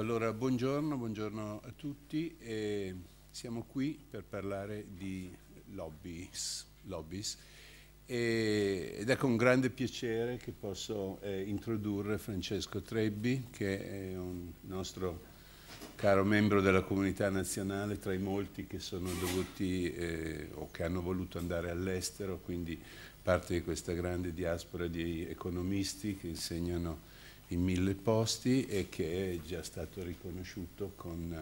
allora buongiorno, buongiorno a tutti. Eh, siamo qui per parlare di lobbies. lobbies. Eh, ed è con grande piacere che posso eh, introdurre Francesco Trebbi, che è un nostro caro membro della comunità nazionale, tra i molti che sono dovuti eh, o che hanno voluto andare all'estero, quindi parte di questa grande diaspora di economisti che insegnano in mille posti e che è già stato riconosciuto con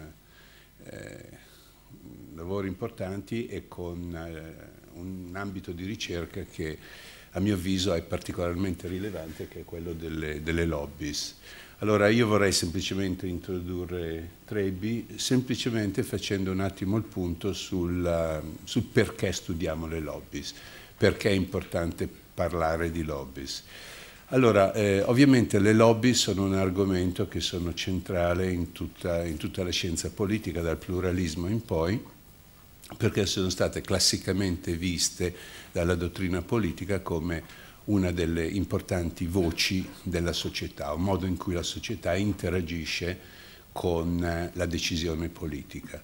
eh, lavori importanti e con eh, un ambito di ricerca che a mio avviso è particolarmente rilevante che è quello delle, delle lobbies. Allora io vorrei semplicemente introdurre Trebi, semplicemente facendo un attimo il punto sul, sul perché studiamo le lobbies, perché è importante parlare di lobbies. Allora, eh, ovviamente le lobby sono un argomento che sono centrale in tutta, in tutta la scienza politica, dal pluralismo in poi, perché sono state classicamente viste dalla dottrina politica come una delle importanti voci della società, un modo in cui la società interagisce con eh, la decisione politica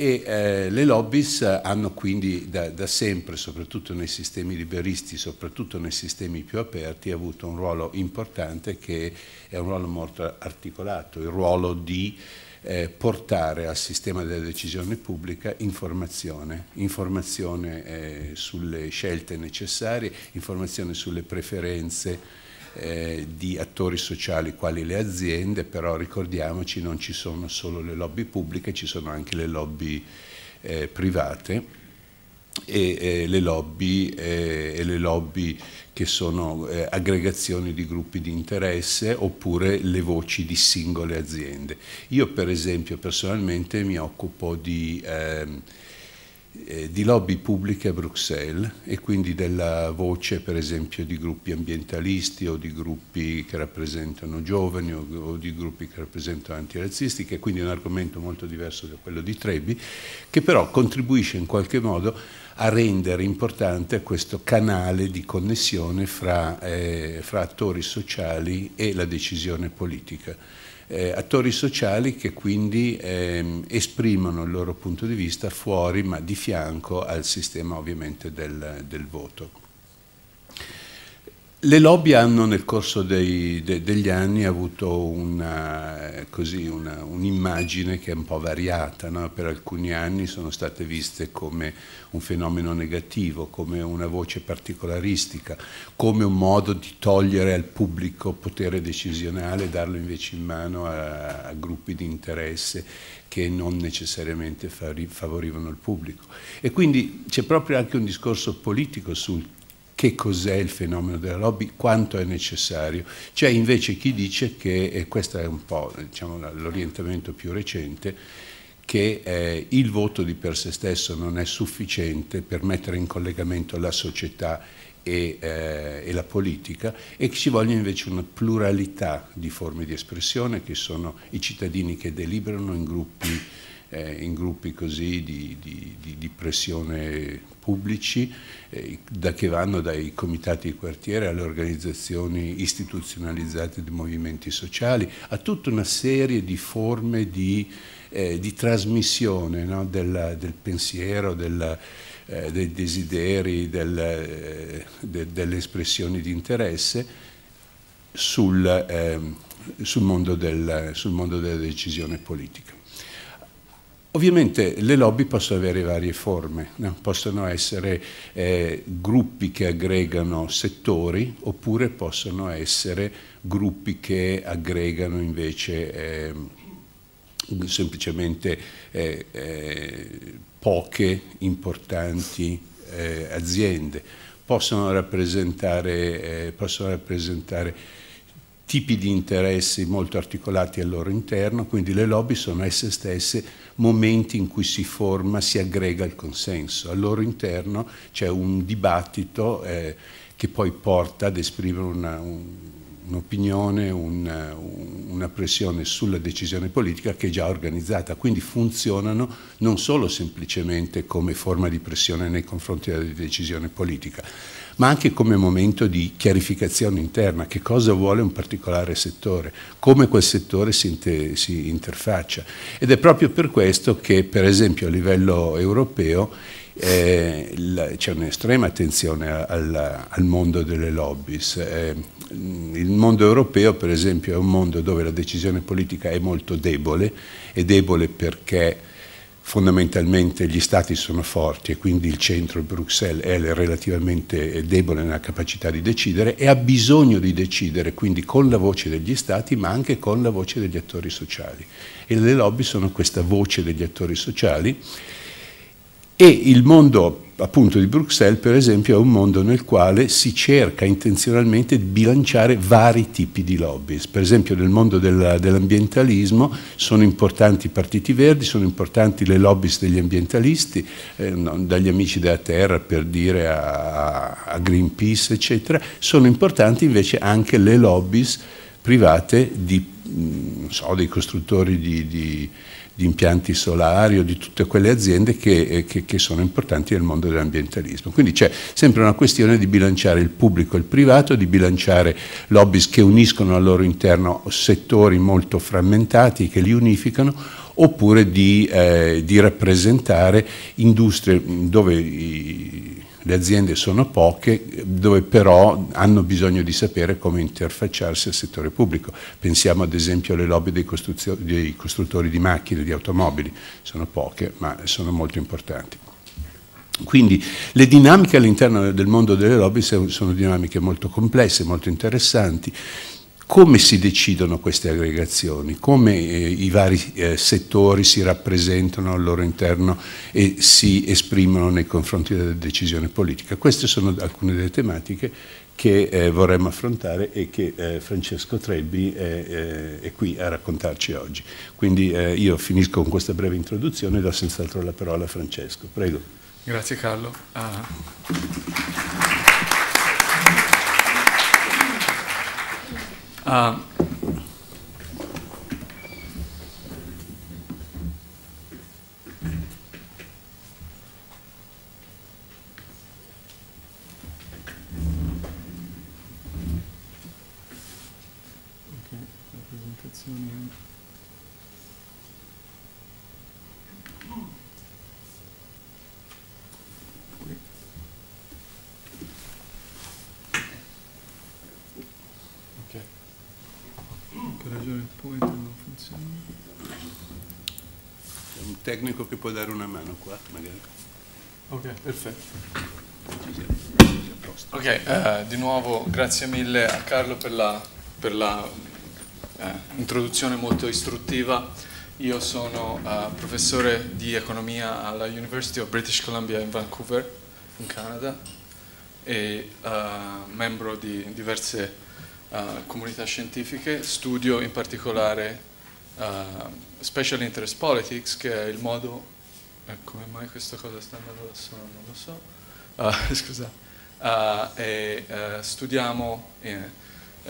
e eh, le lobbies hanno quindi da, da, sempre, soprattutto nei sistemi liberisti, soprattutto nei sistemi più aperti, avuto un ruolo importante che è un ruolo molto articolato, il ruolo di eh, portare al sistema della decisione pubblica informazione, informazione eh, sulle scelte necessarie, informazione sulle preferenze eh, di attori sociali quali le aziende, però ricordiamoci non ci sono solo le lobby pubbliche, ci sono anche le lobby eh, private e, eh, le lobby, eh, e le lobby che sono eh, aggregazioni di gruppi di interesse oppure le voci di singole aziende. Io per esempio personalmente mi occupo di... Ehm, eh, di lobby pubbliche a Bruxelles e quindi della voce per esempio di gruppi ambientalisti o di gruppi che rappresentano giovani o, o di gruppi che rappresentano antirazzisti, che è quindi un argomento molto diverso da quello di Trebi, che però contribuisce in qualche modo a rendere importante questo canale di connessione fra, eh, fra attori sociali e la decisione politica eh, attori sociali che quindi ehm, esprimono il loro punto di vista fuori ma di fianco al sistema ovviamente del, del voto. Le lobby hanno nel corso dei, de, degli anni avuto un'immagine che è un po' variata, no? per alcuni anni sono state viste come un fenomeno negativo, come una voce particolaristica, come un modo di togliere al pubblico potere decisionale e darlo invece in mano a, a gruppi di interesse che non necessariamente favorivano il pubblico. E quindi c'è proprio anche un discorso politico sul che cos'è il fenomeno della lobby, quanto è necessario. C'è invece chi dice che, e questo è un po' diciamo, l'orientamento più recente, che eh, il voto di per sé stesso non è sufficiente per mettere in collegamento la società e, eh, e, la politica e che ci voglia invece una pluralità di forme di espressione che sono i cittadini che deliberano in gruppi, eh, in gruppi così di, di, di, di pressione pubblici eh, da che vanno dai comitati di quartiere alle organizzazioni istituzionalizzate di movimenti sociali, a tutta una serie di forme di, eh, di trasmissione no? del, del pensiero, della, eh, dei desideri, del, eh, de, delle espressioni di interesse sul, ehm, sul, mondo del, sul mondo della decisione politica. Ovviamente le lobby possono avere varie forme, no? possono essere eh, gruppi che aggregano settori oppure possono essere gruppi che aggregano invece ehm, eh, semplicemente eh, poche importanti eh, aziende. Possono rappresentare, eh, possono rappresentare tipi di interessi molto articolati al loro interno, quindi le lobby sono esse stesse momenti in cui si forma, si aggrega il consenso. Al loro interno c'è un dibattito eh, che poi porta ad esprimere un'opinione, un, un un, una pressione sulla decisione politica che è già organizzata, quindi funzionano non solo semplicemente come forma di pressione nei confronti della decisione politica, ma anche come momento di chiarificazione interna, che cosa vuole un particolare settore, come quel settore si, si interfaccia. Ed è proprio per questo che per esempio a livello europeo eh, c'è un'estrema attenzione al, al, mondo delle lobbies. Eh, il mondo europeo, per esempio, è un mondo dove la decisione politica è molto debole, è debole perché fondamentalmente gli stati sono forti e quindi il centro, Bruxelles, è relativamente debole nella capacità di decidere e ha bisogno di decidere, quindi con la voce degli stati ma anche con la voce degli attori sociali. E le lobby sono questa voce degli attori sociali e il mondo appunto di Bruxelles, per esempio, è un mondo nel quale si cerca intenzionalmente di bilanciare vari tipi di lobby. Per esempio nel mondo dell'ambientalismo sono importanti i partiti verdi, sono importanti le lobby degli ambientalisti, eh, no, dagli amici della terra per dire a, a Greenpeace, eccetera. Sono importanti invece anche le lobby private di, mm, so, dei costruttori di, di di impianti solari o di tutte quelle aziende che, eh, che, che sono importanti nel mondo dell'ambientalismo. Quindi c'è sempre una questione di bilanciare il pubblico e il privato, di bilanciare lobby che uniscono al loro interno settori molto frammentati, che li unificano, oppure di, eh, di rappresentare industrie mm, dove i, le aziende sono poche, dove però hanno bisogno di sapere come interfacciarsi al settore pubblico. Pensiamo ad esempio alle lobby dei, dei costruttori di macchine, di automobili, sono poche ma sono molto importanti. Quindi le dinamiche all'interno del mondo delle lobby sono dinamiche molto complesse, molto interessanti, come si decidono queste aggregazioni? Come eh, i vari eh, settori si rappresentano al loro interno e si esprimono nei confronti della decisione politica? Queste sono alcune delle tematiche che eh, vorremmo affrontare e che eh, Francesco Trebbi eh, è qui a raccontarci oggi. Quindi eh, io finisco con questa breve introduzione e do senz'altro la parola a Francesco. Prego. Grazie Carlo. Ah. Um, può dare una mano qua, magari. Ok, perfetto. Ok, eh, di nuovo grazie mille a Carlo per la, per la eh, introduzione molto istruttiva. Io sono eh, professore di economia alla University of British Columbia in Vancouver, in Canada, e eh, membro di diverse eh, comunità scientifiche. Studio in particolare uh, special interest politics, che è il modo... Eh, come mai questa cosa sta andando da sola? Non lo so. Eh, uh, scusate. Uh, e uh, studiamo in,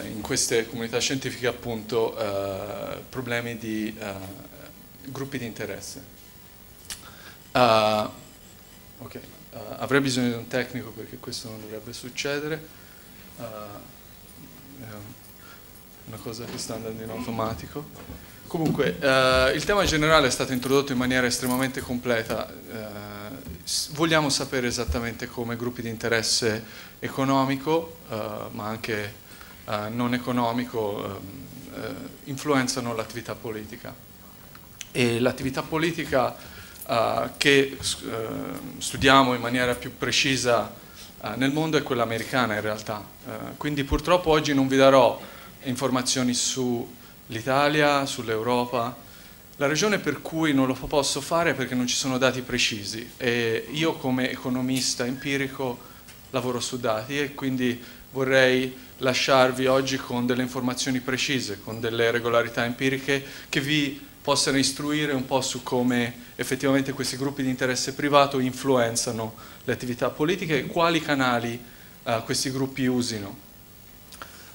in queste comunità scientifiche appunto uh, problemi di gruppi di interesse. Okay. avrei bisogno di un tecnico perché questo non dovrebbe succedere. una cosa che sta andando in automatico. Comunque, eh, il tema generale è stato introdotto in maniera estremamente completa. Eh, vogliamo sapere esattamente come gruppi di interesse economico, eh, ma anche eh, non economico, ehm, eh, influenzano l'attività politica. E l'attività politica eh, che studiamo in maniera più precisa nel mondo è quella americana in realtà. quindi purtroppo oggi non vi darò informazioni su l'Italia, sull'Europa. La ragione per cui non lo posso fare è perché non ci sono dati precisi e io come economista empirico lavoro su dati e quindi vorrei lasciarvi oggi con delle informazioni precise, con delle regolarità empiriche che vi possano istruire un po' su come effettivamente questi gruppi di interesse privato influenzano le attività politiche e quali canali eh, questi gruppi usino.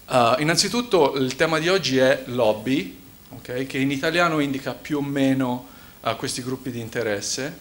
Uh, innanzitutto il tema di oggi è lobby, okay, che in italiano indica più o meno uh, questi gruppi di interesse,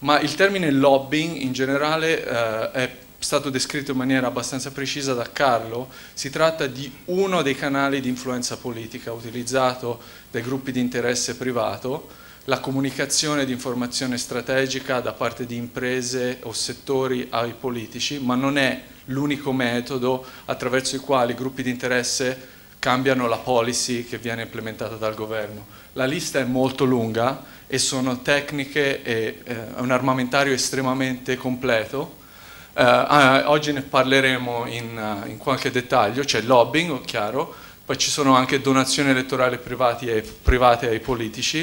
ma il termine lobbying in generale uh, è stato descritto in maniera abbastanza precisa da Carlo, si tratta di uno dei canali di influenza politica utilizzato dai gruppi di interesse privato, la comunicazione di informazione strategica da parte di imprese o settori ai politici, ma non è l'unico metodo attraverso il quale i gruppi di interesse cambiano la policy che viene implementata dal governo. La lista è molto lunga e sono tecniche e eh, un armamentario estremamente completo. Eh, ah, oggi ne parleremo in, eh, in qualche dettaglio, c'è cioè lobbying, oh, chiaro, poi ci sono anche donazioni elettorali private ai, private ai politici.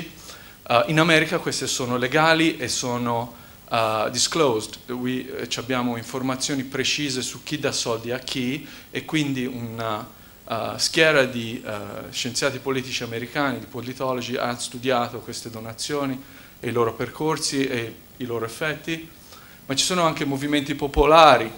Eh, in America queste sono legali e sono uh, disclosed, We, eh, abbiamo informazioni precise su chi dà soldi a chi e quindi una uh, schiera di uh, scienziati politici americani, di politologi, ha studiato queste donazioni e i loro percorsi e i loro effetti, ma ci sono anche movimenti popolari,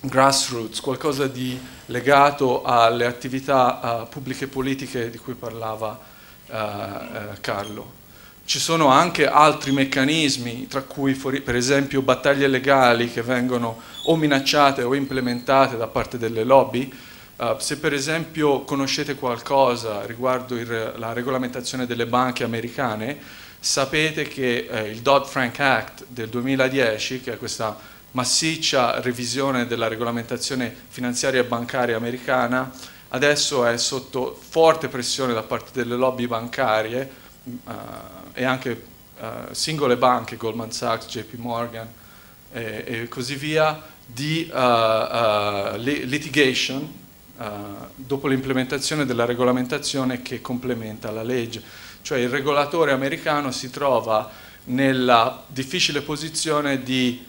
grassroots, qualcosa di legato alle attività uh, pubbliche politiche di cui parlava Carlo ci sono anche altri meccanismi, tra cui per esempio battaglie legali che vengono o minacciate o implementate da parte delle lobby. Uh, se per esempio conoscete qualcosa riguardo il, la regolamentazione delle banche americane, sapete che eh, il Dodd-Frank Act del 2010, che è questa massiccia revisione della regolamentazione finanziaria e bancaria americana, adesso è sotto forte pressione da parte delle lobby bancarie. Uh, e anche uh, singole banche, Goldman Sachs, JP Morgan e, e così via, di uh, uh, litigation dopo l'implementazione della regolamentazione che complementa la legge. Cioè il regolatore americano si trova nella difficile posizione di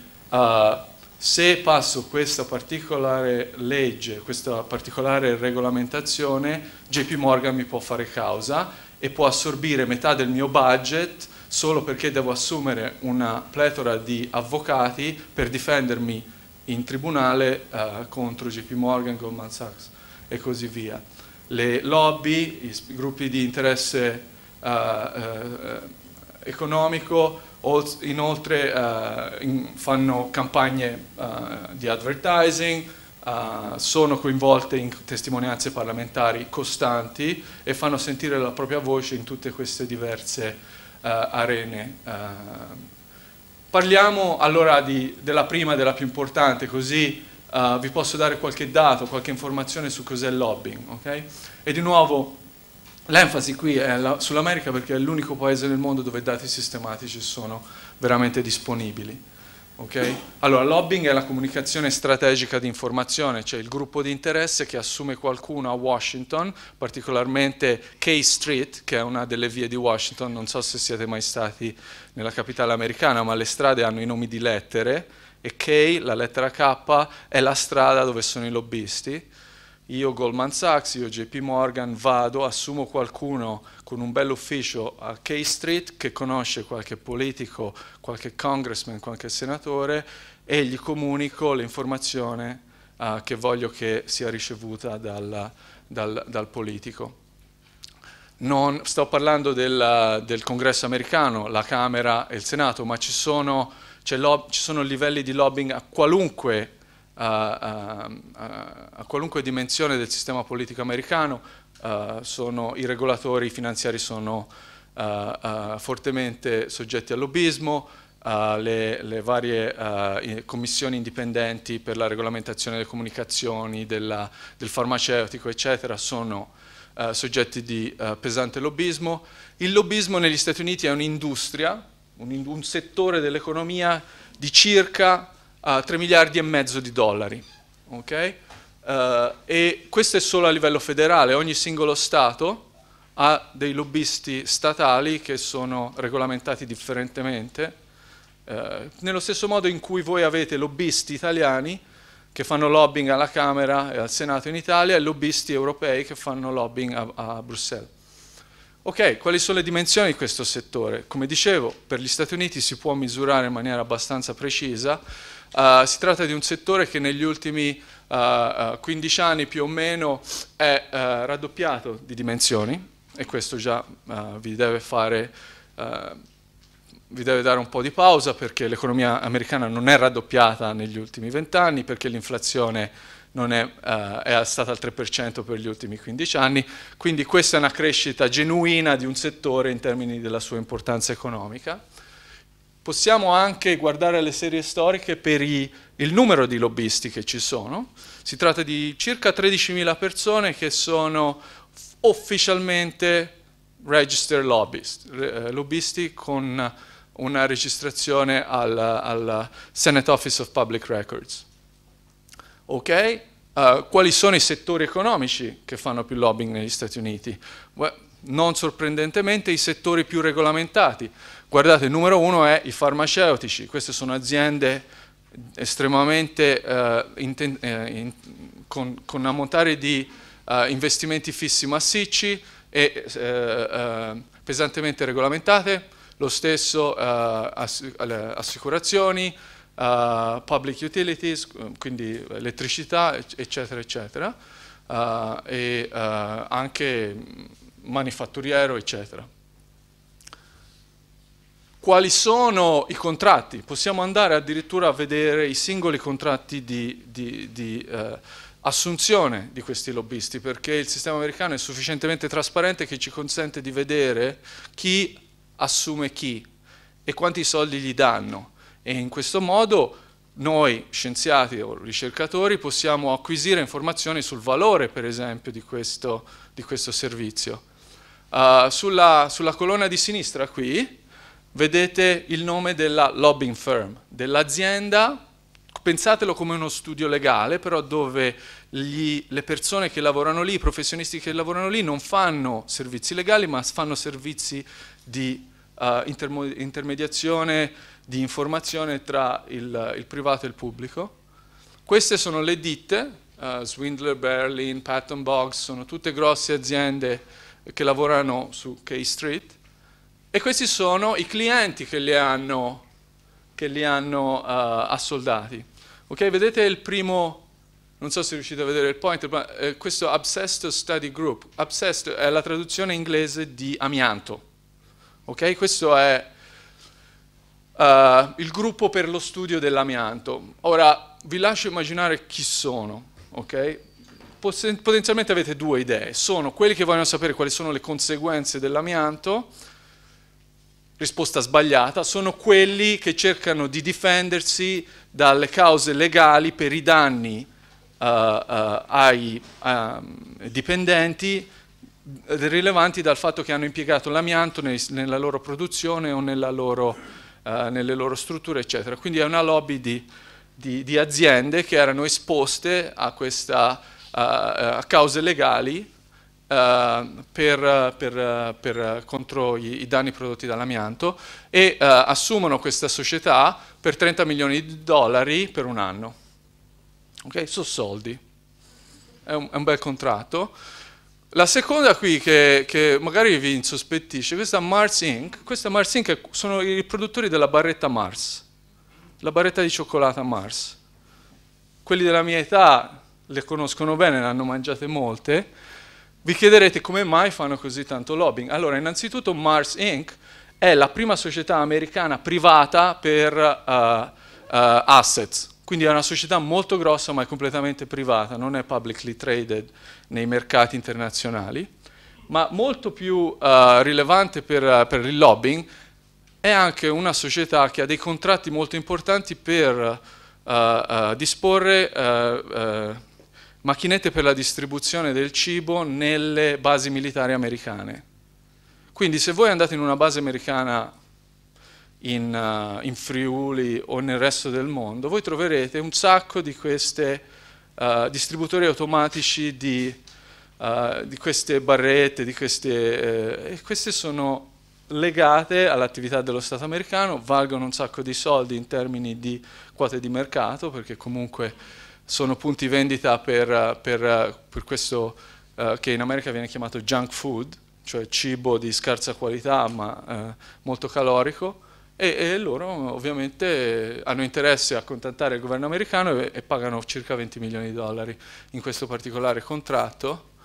se passo questa particolare legge, questa particolare regolamentazione, JP Morgan mi può fare causa e può assorbire metà del mio budget solo perché devo assumere una pletora di avvocati per difendermi in tribunale eh, contro JP Morgan, Goldman Sachs e così via. Le lobby, i gruppi di interesse eh, eh, economico inoltre eh, in, fanno campagne eh, di advertising, Uh, sono coinvolte in testimonianze parlamentari costanti e fanno sentire la propria voce in tutte queste diverse uh, arene. Uh, parliamo allora di, della prima e della più importante, così vi posso dare qualche dato, qualche informazione su cos'è il lobbying. Okay? E di nuovo l'enfasi qui è la, sull'America perché è l'unico paese nel mondo dove i dati sistematici sono veramente disponibili. Okay? Allora, lobbying è la comunicazione strategica di informazione, cioè il gruppo di interesse che assume qualcuno a Washington, particolarmente K Street, che è una delle vie di Washington, non so se siete mai stati nella capitale americana, ma le strade hanno i nomi di lettere e K, la lettera K, è la strada dove sono i lobbisti io Goldman Sachs, io JP Morgan, vado, assumo qualcuno con un bel ufficio a K Street che conosce qualche politico, qualche congressman, qualche senatore e gli comunico l'informazione uh, che voglio che sia ricevuta dal, dal, dal politico. Non, sto parlando del, del, congresso americano, la Camera e il Senato, ma ci sono, ci sono livelli di lobbying a qualunque a, a, a qualunque dimensione del sistema politico americano, uh, sono, i regolatori finanziari sono uh, uh, fortemente soggetti al lobbismo, le, le, varie commissioni indipendenti per la regolamentazione delle comunicazioni, della, del farmaceutico, eccetera, sono soggetti di pesante lobbismo. Il lobbismo negli Stati Uniti è un'industria, un, un settore dell'economia di circa a 3 miliardi e mezzo di dollari. Okay? Uh, e questo è solo a livello federale, ogni singolo Stato ha dei lobbisti statali che sono regolamentati differentemente, uh, nello stesso modo in cui voi avete lobbisti italiani che fanno lobbying alla Camera e al Senato in Italia e lobbisti europei che fanno lobbying a, a Bruxelles. Ok, quali sono le dimensioni di questo settore? Come dicevo, per gli Stati Uniti si può misurare in maniera abbastanza precisa, Uh, si tratta di un settore che negli ultimi uh, eh, 15 eh, anni più o meno è uh, raddoppiato di dimensioni e questo già vi deve, fare, vi deve dare un po' di pausa perché l'economia americana non è raddoppiata negli ultimi 20 anni, perché l'inflazione non è, è stata al 3% per gli ultimi 15 anni, quindi questa è una crescita genuina di un settore in termini della sua importanza economica possiamo anche guardare le serie storiche per i, il numero di lobbisti che ci sono. Si tratta di circa 13.000 persone che sono ufficialmente registered lobbyist, eh, lobbisti con una registrazione al, al, Senate Office of Public Records. Okay? Uh, quali sono i settori economici che fanno più lobbying negli Stati Uniti? Well, non sorprendentemente i settori più regolamentati. Guardate, il numero uno è i farmaceutici, queste sono aziende estremamente eh, in, eh, in, con, con ammontare di eh, investimenti fissi massicci e eh, eh, pesantemente regolamentate, lo stesso eh, assicurazioni, public utilities, quindi elettricità, eccetera, eccetera, e anche manifatturiero, eccetera quali sono i contratti. Possiamo andare addirittura a vedere i singoli contratti di, di, di eh, assunzione di questi lobbisti, perché il sistema americano è sufficientemente trasparente che ci consente di vedere chi assume chi e quanti soldi gli danno. E in questo modo noi scienziati o ricercatori possiamo acquisire informazioni sul valore, per esempio, di questo, di questo servizio. Uh, sulla, sulla colonna di sinistra qui vedete il nome della lobbying firm, dell'azienda, pensatelo come uno studio legale, però dove gli, le persone che lavorano lì, i professionisti che lavorano lì non fanno servizi legali, ma fanno servizi di uh, intermediazione, di informazione tra il, il, privato e il pubblico. Queste sono le ditte, uh, Swindler, Berlin, Patton Box, sono tutte grosse aziende che lavorano su K Street e questi sono i clienti che li hanno, che li hanno uh, assoldati. Okay? Vedete il primo, non so se riuscite a vedere il pointer, ma eh, questo Obsessed Study Group. Obsessed è la traduzione inglese di amianto. Okay? Questo è uh, il gruppo per lo studio dell'amianto. Ora, vi lascio immaginare chi sono. Okay? Potenzialmente avete due idee. Sono quelli che vogliono sapere quali sono le conseguenze dell'amianto risposta sbagliata, sono quelli che cercano di difendersi dalle cause legali per i danni uh, uh, ai um, dipendenti eh, rilevanti dal fatto che hanno impiegato l'amianto nei, nella loro produzione o loro, uh, nelle loro strutture, eccetera. Quindi è una lobby di, di, di aziende che erano esposte a, questa, a cause legali eh, per, per, per, contro i, i, danni prodotti dall'amianto e eh, assumono questa società per 30 milioni di dollari per un anno. Ok? Sono soldi. È un, è un bel contratto. La seconda qui che, che, magari vi insospettisce, questa Mars Inc., questa Mars Inc. sono i produttori della barretta Mars, la barretta di cioccolata Mars. Quelli della mia età le conoscono bene, ne hanno mangiate molte, vi chiederete come mai fanno così tanto lobbying. Allora, innanzitutto Mars Inc. è la prima società americana privata per uh, uh, assets, quindi è una società molto grossa ma è completamente privata, non è publicly traded nei mercati internazionali, ma molto più uh, rilevante per, uh, per, il lobbying è anche una società che ha dei contratti molto importanti per uh, disporre macchinette per la distribuzione del cibo nelle basi militari americane. Quindi se voi andate in una base americana in, uh, in Friuli o nel resto del mondo, voi troverete un sacco di questi uh, eh, distributori automatici di, uh, di, queste barrette, di queste, eh, queste sono legate all'attività dello Stato americano, valgono un sacco di soldi in termini di quote di mercato, perché comunque sono punti vendita per, eh, per, eh, per questo uh, che in America viene chiamato junk food, cioè cibo di scarsa qualità ma uh, molto calorico, e, e, loro ovviamente hanno interesse a contattare il governo americano e, e pagano circa 20 milioni di dollari in questo particolare contratto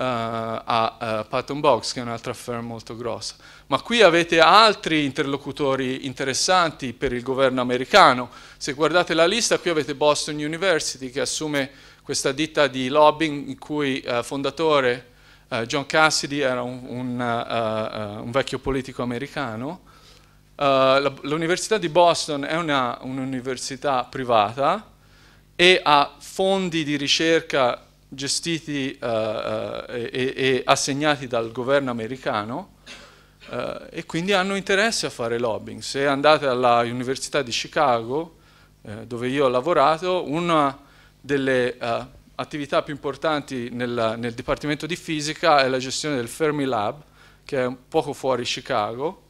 eh, a eh, Patton Box, che è un'altra firm molto grossa. Ma qui avete altri interlocutori interessanti per il governo americano. Se guardate la lista, qui avete Boston University, che assume questa ditta di lobbying in cui eh, fondatore eh, John Cassidy era un, un, uh, uh, un vecchio politico americano. Uh, L'Università di Boston è un'università un privata e ha fondi di ricerca gestiti eh, eh, e, e, assegnati dal governo americano eh, e quindi hanno interesse a fare lobbying. Se andate alla Università di Chicago, eh, dove io ho lavorato, una delle eh, attività più importanti nel, nel, Dipartimento di Fisica è la gestione del Fermilab, che è poco fuori Chicago,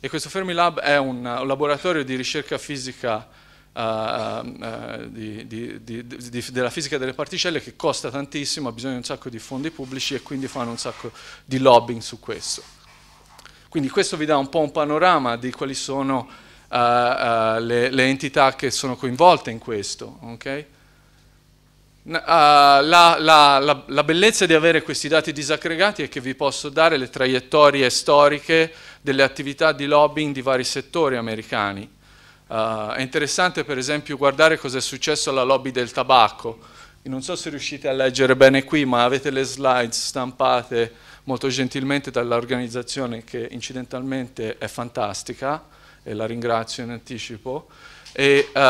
e questo Fermilab è un, un laboratorio di ricerca fisica uh, di, di, di, della fisica delle particelle che costa tantissimo, ha bisogno di un sacco di fondi pubblici e quindi fanno un sacco di lobbying su questo. Quindi questo vi dà un po' un panorama di quali sono uh, uh, le, le, entità che sono coinvolte in questo. Okay? La, la, la, la, bellezza di avere questi dati disaggregati è che vi posso dare le traiettorie storiche delle attività di lobbying di vari settori americani. Uh, è interessante per esempio guardare cosa è successo alla lobby del tabacco. non so se riuscite a leggere bene qui, ma avete le slide stampate molto gentilmente dall'organizzazione che incidentalmente è fantastica e la ringrazio in anticipo. E, uh,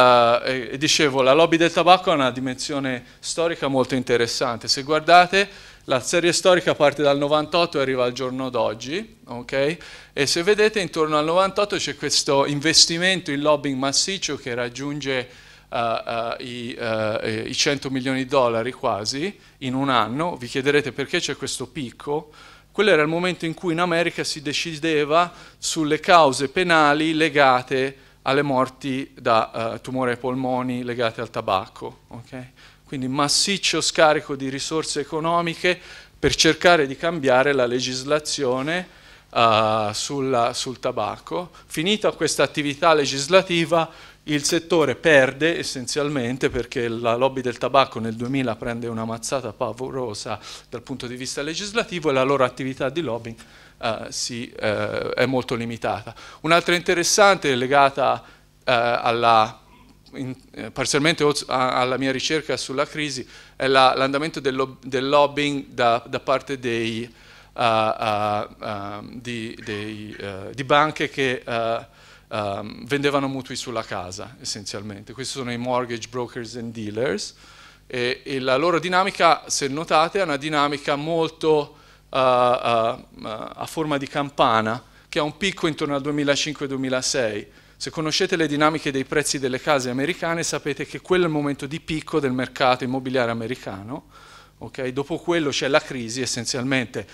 e, dicevo, la lobby del tabacco ha una dimensione storica molto interessante. Se guardate, la serie storica parte dal 98 e arriva al giorno d'oggi, okay? E se vedete intorno al 98 c'è questo investimento in lobbying massiccio che raggiunge uh, uh, i, uh, i 100 milioni di dollari quasi in un anno. Vi chiederete perché c'è questo picco? Quello era il momento in cui in America si decideva sulle cause penali legate alle morti da uh, tumore ai polmoni legate al tabacco. Okay? quindi massiccio scarico di risorse economiche per cercare di cambiare la legislazione uh, sulla, sul tabacco. Finita questa attività legislativa il settore perde essenzialmente perché la lobby del tabacco nel 2000 prende una mazzata pavorosa dal punto di vista legislativo e la loro attività di lobbying uh, si, uh, è molto limitata. Un'altra interessante legata alla in, eh, parzialmente a, alla mia ricerca sulla crisi è l'andamento la, del, lo, del, lobbying da, da parte dei, uh, uh, di, dei, eh, di, banche che um, vendevano mutui sulla casa essenzialmente. Questi sono i mortgage brokers and dealers e, e la loro dinamica, se notate, è una dinamica molto eh, a forma di campana che ha un picco intorno al 2005-2006 se conoscete le dinamiche dei prezzi delle case americane sapete che quello è il momento di picco del mercato immobiliare americano, okay? dopo quello c'è la crisi essenzialmente,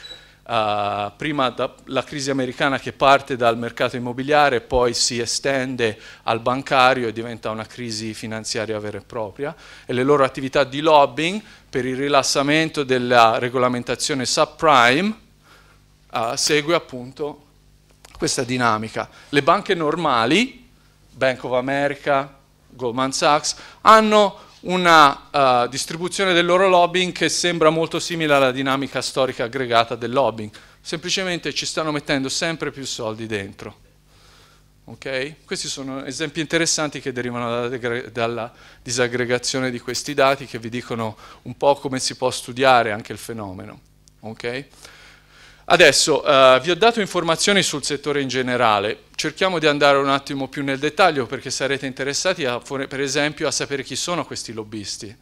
uh, prima da, la crisi americana che parte dal mercato immobiliare poi si estende al bancario e diventa una crisi finanziaria vera e propria e le loro attività di lobbying per il rilassamento della regolamentazione subprime uh, segue appunto questa dinamica. Le banche normali, Bank of America, Goldman Sachs, hanno una uh, distribuzione del loro lobbying che sembra molto simile alla dinamica storica aggregata del lobbying, semplicemente ci stanno mettendo sempre più soldi dentro. Okay? Questi sono esempi interessanti che derivano dalla, dalla disaggregazione di questi dati che vi dicono un po' come si può studiare anche il fenomeno. Okay? Adesso eh, vi ho dato informazioni sul settore in generale, cerchiamo di andare un attimo più nel dettaglio perché sarete interessati a, per esempio a sapere chi sono questi lobbisti.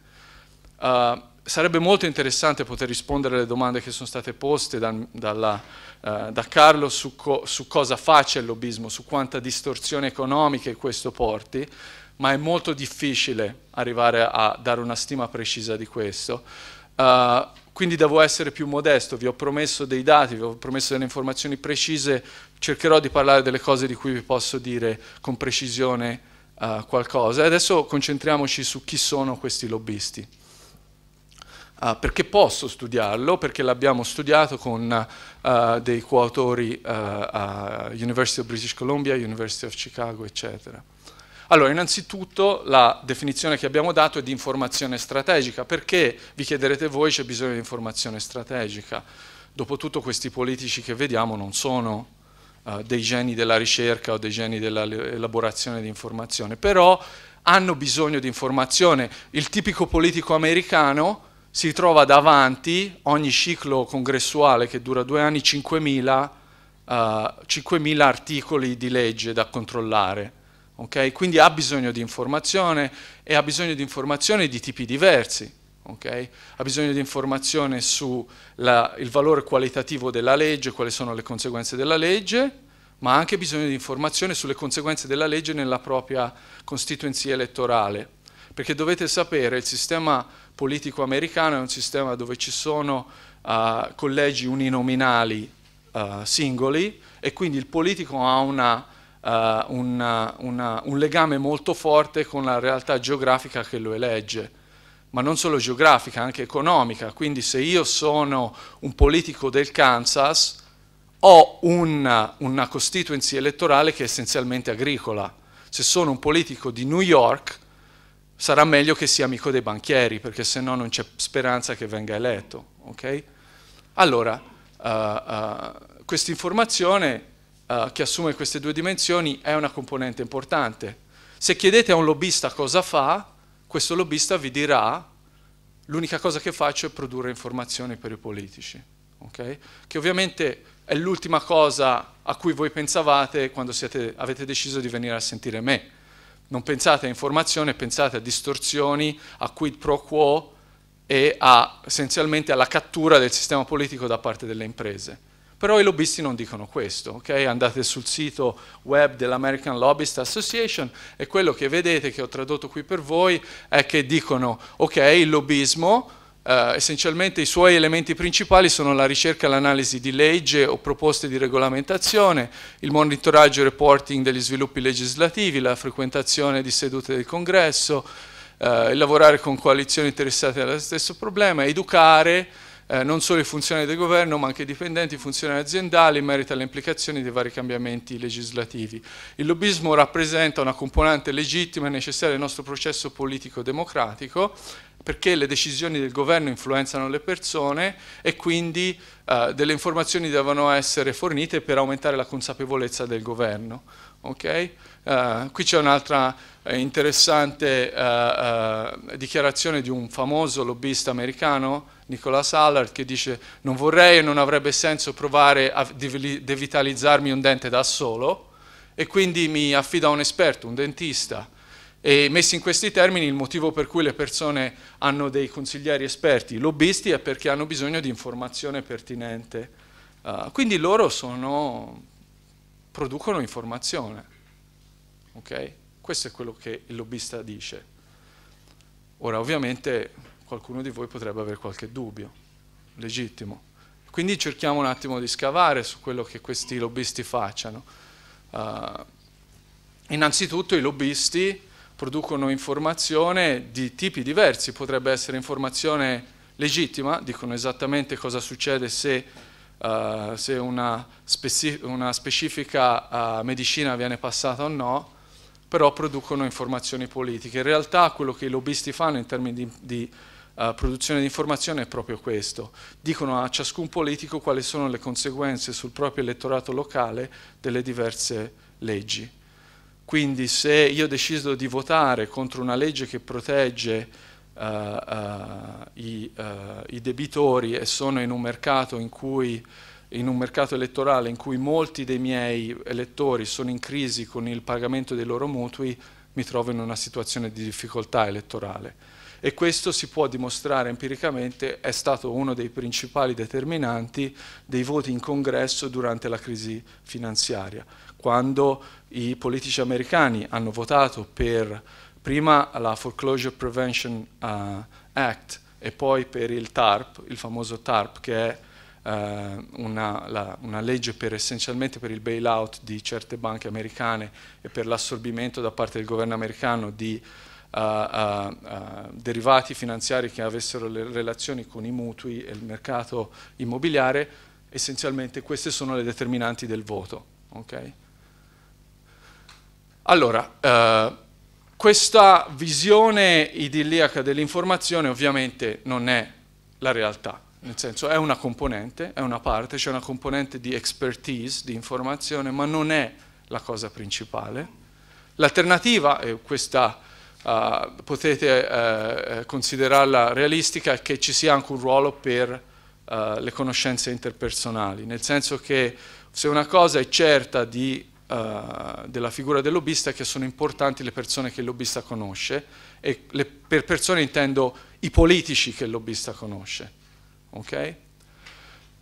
Uh, sarebbe molto interessante poter rispondere alle domande che sono state poste da, dalla, uh, da Carlo su, co, su cosa faccia il lobbismo, su quanta distorsione economica questo porti, ma è molto difficile arrivare a dare una stima precisa di questo. Uh, quindi devo essere più modesto, vi ho promesso dei dati, vi ho promesso delle informazioni precise, cercherò di parlare delle cose di cui vi posso dire con precisione uh, qualcosa. adesso concentriamoci su chi sono questi lobbisti. Uh, perché posso studiarlo, perché l'abbiamo studiato con uh, dei coautori eh, a University of British Columbia, University of Chicago, eccetera. Allora, innanzitutto la definizione che abbiamo dato è di informazione strategica. Perché, vi chiederete voi, c'è bisogno di informazione strategica? Dopotutto questi politici che vediamo non sono uh, dei geni della ricerca o dei geni dell'elaborazione di informazione, però hanno bisogno di informazione. Il tipico politico americano si trova davanti ogni ciclo congressuale che dura due anni 5.000, uh, 5.000 articoli di legge da controllare Okay? Quindi ha bisogno di informazione e ha bisogno di informazione di tipi diversi. Okay? Ha bisogno di informazione sul valore qualitativo della legge, quali sono le conseguenze della legge, ma ha anche bisogno di informazione sulle conseguenze della legge nella propria constituency elettorale. Perché dovete sapere, il sistema politico americano è un sistema dove ci sono uh, collegi uninominali uh, singoli e quindi il politico ha una Uh, eh, una, una, un legame molto forte con la realtà geografica che lo elegge, ma non solo geografica, anche economica. Quindi se io sono un politico del Kansas, ho una, una constituency elettorale che è essenzialmente agricola. Se sono un politico di New York, sarà meglio che sia amico dei banchieri, perché se no non c'è speranza che venga eletto. Okay? Allora, uh, uh, questa informazione eh, che assume queste due dimensioni è una componente importante. Se chiedete a un lobbista cosa fa, questo lobbista vi dirà l'unica cosa che faccio è produrre informazioni per i politici, okay? che ovviamente è l'ultima cosa a cui voi pensavate quando siete, avete deciso di venire a sentire me. Non pensate a informazione, pensate a distorsioni, a quid pro quo e a, essenzialmente alla cattura del sistema politico da parte delle imprese. Però i lobbisti non dicono questo, okay? andate sul sito web dell'American Lobbyist Association e quello che vedete, che ho tradotto qui per voi, è che dicono ok, il lobbismo Uh, essenzialmente i suoi elementi principali sono la ricerca e l'analisi di legge o proposte di regolamentazione, il monitoraggio e reporting degli sviluppi legislativi, la frequentazione di sedute del congresso, uh, il lavorare con coalizioni interessate allo stesso problema, educare eh, non solo i funzionari del governo ma anche i dipendenti, i funzionari aziendali in merito alle implicazioni dei vari cambiamenti legislativi. Il lobbismo rappresenta una componente legittima e necessaria del nostro processo politico-democratico perché le decisioni del governo influenzano le persone e quindi eh, delle informazioni devono essere fornite per aumentare la consapevolezza del governo. Okay? Uh, qui c'è un'altra eh, interessante uh, uh, dichiarazione di un famoso lobbista americano, Nicholas Allard, che dice non vorrei e non avrebbe senso provare a devitalizzarmi un dente da solo e quindi mi affido a un esperto, un dentista. E messi in questi termini il motivo per cui le persone hanno dei consiglieri esperti, lobbisti, è perché hanno bisogno di informazione pertinente. quindi loro sono producono informazione. Okay? Questo è quello che il lobbista dice. Ora, ovviamente, qualcuno di voi potrebbe avere qualche dubbio, legittimo. Quindi cerchiamo un attimo di scavare su quello che questi lobbisti facciano. Uh, innanzitutto i lobbisti producono informazione di tipi diversi, potrebbe essere informazione legittima, dicono esattamente cosa succede se eh, se una, speci una specifica uh, medicina viene passata o no, però producono informazioni politiche. In realtà quello che i lobbisti fanno in termini di, di Uh, produzione di informazione è proprio questo. Dicono a ciascun politico quali sono le conseguenze sul proprio elettorato locale delle diverse leggi. Quindi se io decido di votare contro una legge che protegge eh, eh, i, eh, i, debitori e sono in un mercato in cui in un mercato elettorale in cui molti dei miei elettori sono in crisi con il pagamento dei loro mutui, mi trovo in una situazione di difficoltà elettorale. E questo si può dimostrare empiricamente, è stato uno dei principali determinanti dei voti in congresso durante la crisi finanziaria, quando i politici americani hanno votato per prima la Foreclosure Prevention uh, Act e poi per il TARP, il famoso TARP che è eh, una, la, una, legge per, essenzialmente per il bailout di certe banche americane e per l'assorbimento da parte del governo americano di uh, uh, uh, derivati finanziari che avessero le relazioni con i mutui e il mercato immobiliare, essenzialmente queste sono le determinanti del voto. Okay? Allora, questa visione idilliaca dell'informazione ovviamente non è la realtà, nel senso è una componente, è una parte, c'è una componente di expertise, di informazione, ma non è la cosa principale. L'alternativa, e questa uh, potete uh, considerarla realistica, è che ci sia anche un ruolo per uh, le conoscenze interpersonali, nel senso che se una cosa è certa di eh, della figura del lobbista è che sono importanti le persone che il lobbista conosce e le, per persone intendo i politici che il lobbista conosce. Okay?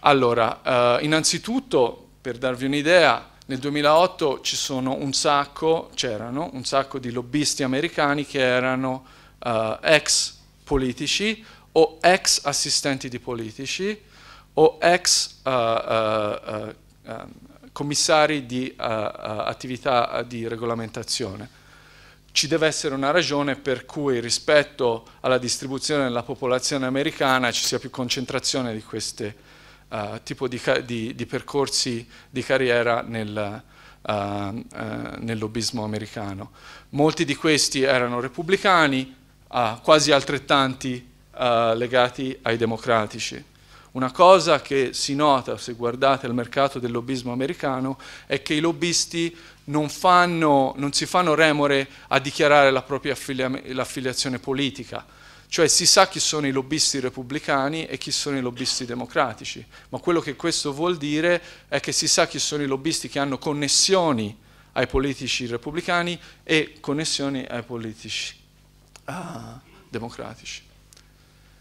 Allora, uh, innanzitutto, per darvi un'idea, nel 2008 ci sono un sacco, c'erano un sacco di lobbisti americani che erano uh, ex politici o ex assistenti di politici o ex uh, uh, commissari di uh, attività di regolamentazione. Ci deve essere una ragione per cui rispetto alla distribuzione della popolazione americana ci sia più concentrazione di questo uh, eh, tipo di, di, di, percorsi di carriera nel, uh, nel lobbismo americano. Molti di questi erano repubblicani, quasi altrettanti legati ai democratici. Una cosa che si nota se guardate al mercato del lobbismo americano è che i lobbisti non, fanno, non si fanno remore a dichiarare la propria affiliazione politica, cioè si sa chi sono i lobbisti repubblicani e chi sono i lobbisti democratici, ma quello che questo vuol dire è che si sa chi sono i lobbisti che hanno connessioni ai politici repubblicani e connessioni ai politici ah, democratici.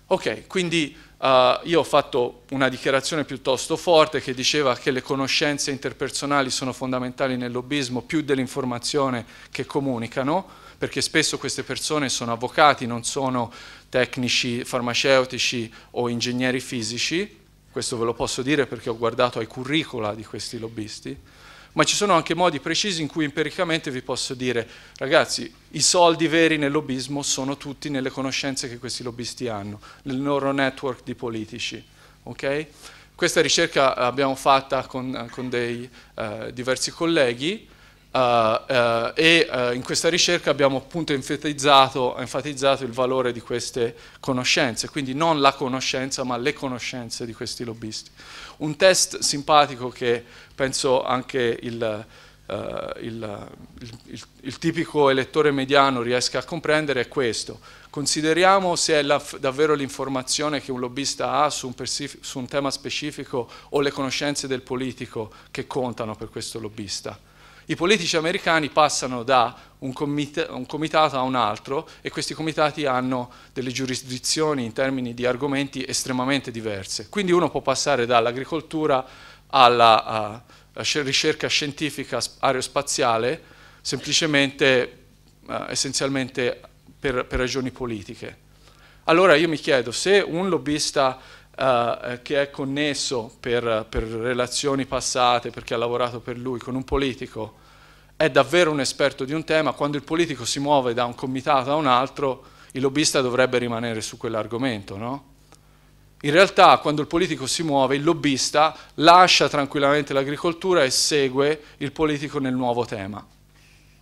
Ok, quindi Uh, io ho fatto una dichiarazione piuttosto forte che diceva che le conoscenze interpersonali sono fondamentali nel lobbismo più dell'informazione che comunicano, perché spesso queste persone sono avvocati, non sono tecnici farmaceutici o ingegneri fisici, questo ve lo posso dire perché ho guardato ai curricula di questi lobbisti, ma ci sono anche modi precisi in cui empiricamente vi posso dire, ragazzi, i soldi veri nel lobbismo sono tutti nelle conoscenze che questi lobbisti hanno, nel loro network di politici. Okay? Questa ricerca l'abbiamo fatta con, con dei eh, diversi colleghi. Uh, uh, e uh, in questa ricerca abbiamo appunto enfatizzato, enfatizzato, il valore di queste conoscenze, quindi non la conoscenza ma le conoscenze di questi lobbisti. Un test simpatico che penso anche il, uh, il, il, il tipico elettore mediano riesca a comprendere è questo. Consideriamo se è la, davvero l'informazione che un lobbista ha su un, su un tema specifico o le conoscenze del politico che contano per questo lobbista. I politici americani passano da un, comit un, comitato a un altro e questi comitati hanno delle giurisdizioni in termini di argomenti estremamente diverse. Quindi uno può passare dall'agricoltura alla uh, ricerca scientifica aerospaziale semplicemente, uh, essenzialmente per, per ragioni politiche. Allora io mi chiedo se un lobbista eh, eh, che è connesso per, per relazioni passate, perché ha lavorato per lui, con un politico, è davvero un esperto di un tema, quando il politico si muove da un comitato a un altro, il lobbista dovrebbe rimanere su quell'argomento, no? In realtà quando il politico si muove, il lobbista lascia tranquillamente l'agricoltura e segue il politico nel nuovo tema.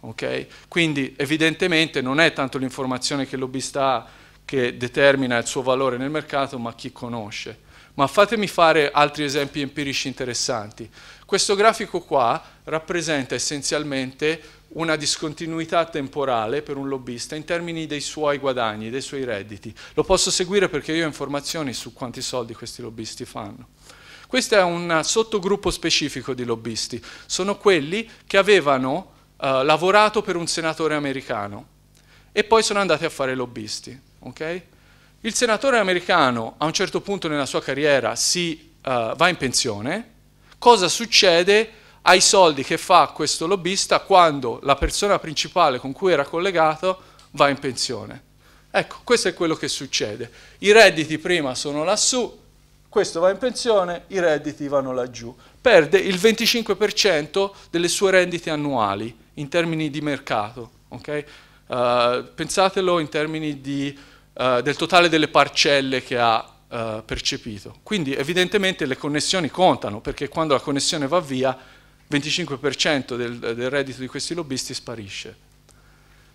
Okay? Quindi evidentemente non è tanto l'informazione che il lobbista ha che determina il suo valore nel mercato, ma chi conosce. Ma fatemi fare altri esempi empirici interessanti. Questo grafico qua rappresenta essenzialmente una discontinuità temporale per un lobbista in termini dei suoi guadagni, dei suoi redditi. Lo posso seguire perché io ho informazioni su quanti soldi questi lobbisti fanno. Questo è un sottogruppo specifico di lobbisti, sono quelli che avevano eh, lavorato per un senatore americano e poi sono andati a fare lobbisti. Okay? Il senatore americano a un certo punto nella sua carriera si, uh, va in pensione, cosa succede ai soldi che fa questo lobbista quando la persona principale con cui era collegato va in pensione? Ecco, questo è quello che succede. I redditi prima sono lassù, questo va in pensione, i redditi vanno laggiù. Perde il 25% delle sue rendite annuali in termini di mercato. Okay? Uh, pensatelo in termini di eh, del totale delle parcelle che ha eh, percepito. Quindi evidentemente le connessioni contano, perché quando la connessione va via, 25% del, del reddito di questi lobbisti sparisce.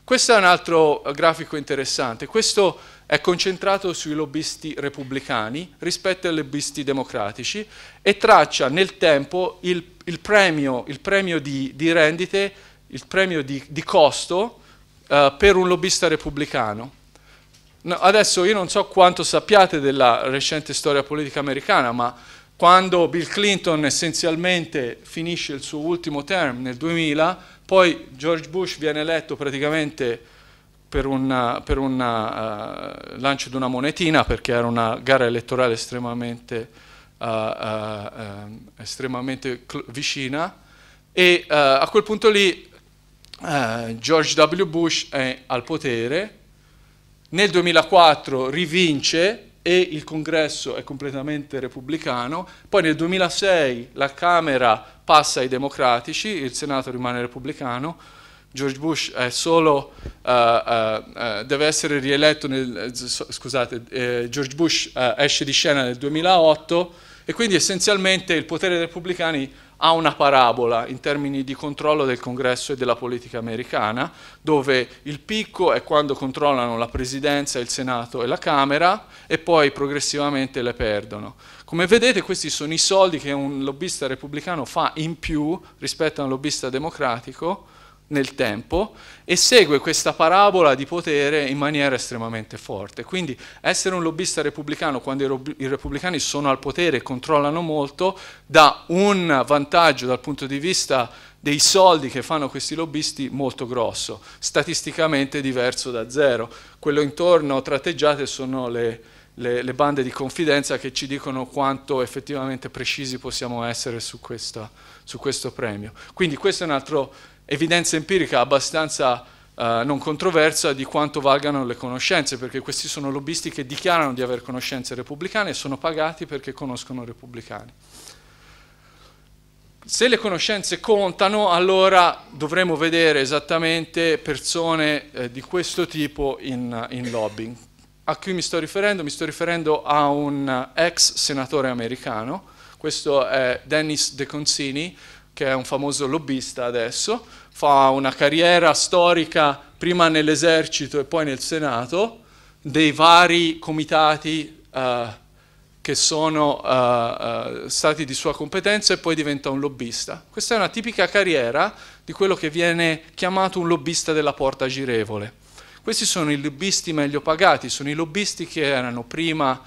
Questo è un altro grafico interessante. Questo è concentrato sui lobbisti repubblicani rispetto ai lobbisti democratici e traccia nel tempo il, il, premio, il premio, di, di rendite, il premio di, di costo eh, per un lobbista repubblicano. No, adesso io non so quanto sappiate della recente storia politica americana, ma quando Bill Clinton essenzialmente finisce il suo ultimo term nel 2000, poi George Bush viene eletto praticamente per un uh, lancio di una monetina, perché era una gara elettorale estremamente, uh, uh, estremamente vicina, e a quel punto lì George W. Bush è al potere nel 2004 rivince e il congresso è completamente repubblicano, poi nel 2006 la Camera passa ai democratici, il Senato rimane repubblicano, George Bush solo, uh, uh, uh, deve essere rieletto, nel, scusate, eh, George Bush esce di scena nel 2008 e quindi essenzialmente il potere dei repubblicani ha una parabola in termini di controllo del congresso e della politica americana, dove il picco è quando controllano la presidenza, il senato e la camera e poi progressivamente le perdono. Come vedete questi sono i soldi che un lobbista repubblicano fa in più rispetto a un lobbista democratico nel tempo e segue questa parabola di potere in maniera estremamente forte. Quindi essere un lobbista repubblicano quando i, repubblicani sono al potere e controllano molto dà un vantaggio dal punto di vista dei soldi che fanno questi lobbisti molto grosso, statisticamente diverso da zero. Quello intorno tratteggiate sono le, le, le bande di confidenza che ci dicono quanto effettivamente precisi possiamo essere su, questa, su questo premio. Quindi questo è un altro evidenza empirica abbastanza eh, non controversa di quanto valgano le conoscenze, perché questi sono lobbisti che dichiarano di avere conoscenze repubblicane e sono pagati perché conoscono repubblicani. Se le conoscenze contano, allora dovremo vedere esattamente persone eh, di questo tipo in, in lobbying. A chi mi sto riferendo? Mi sto riferendo a un eh, ex senatore americano, questo è Dennis De Consini, che è un famoso lobbista adesso, fa una carriera storica prima nell'esercito e poi nel Senato, dei vari comitati eh, che sono eh, eh, stati di sua competenza e poi diventa un lobbista. Questa è una tipica carriera di quello che viene chiamato un lobbista della porta girevole. Questi sono i lobbisti meglio pagati, sono i lobbisti che erano prima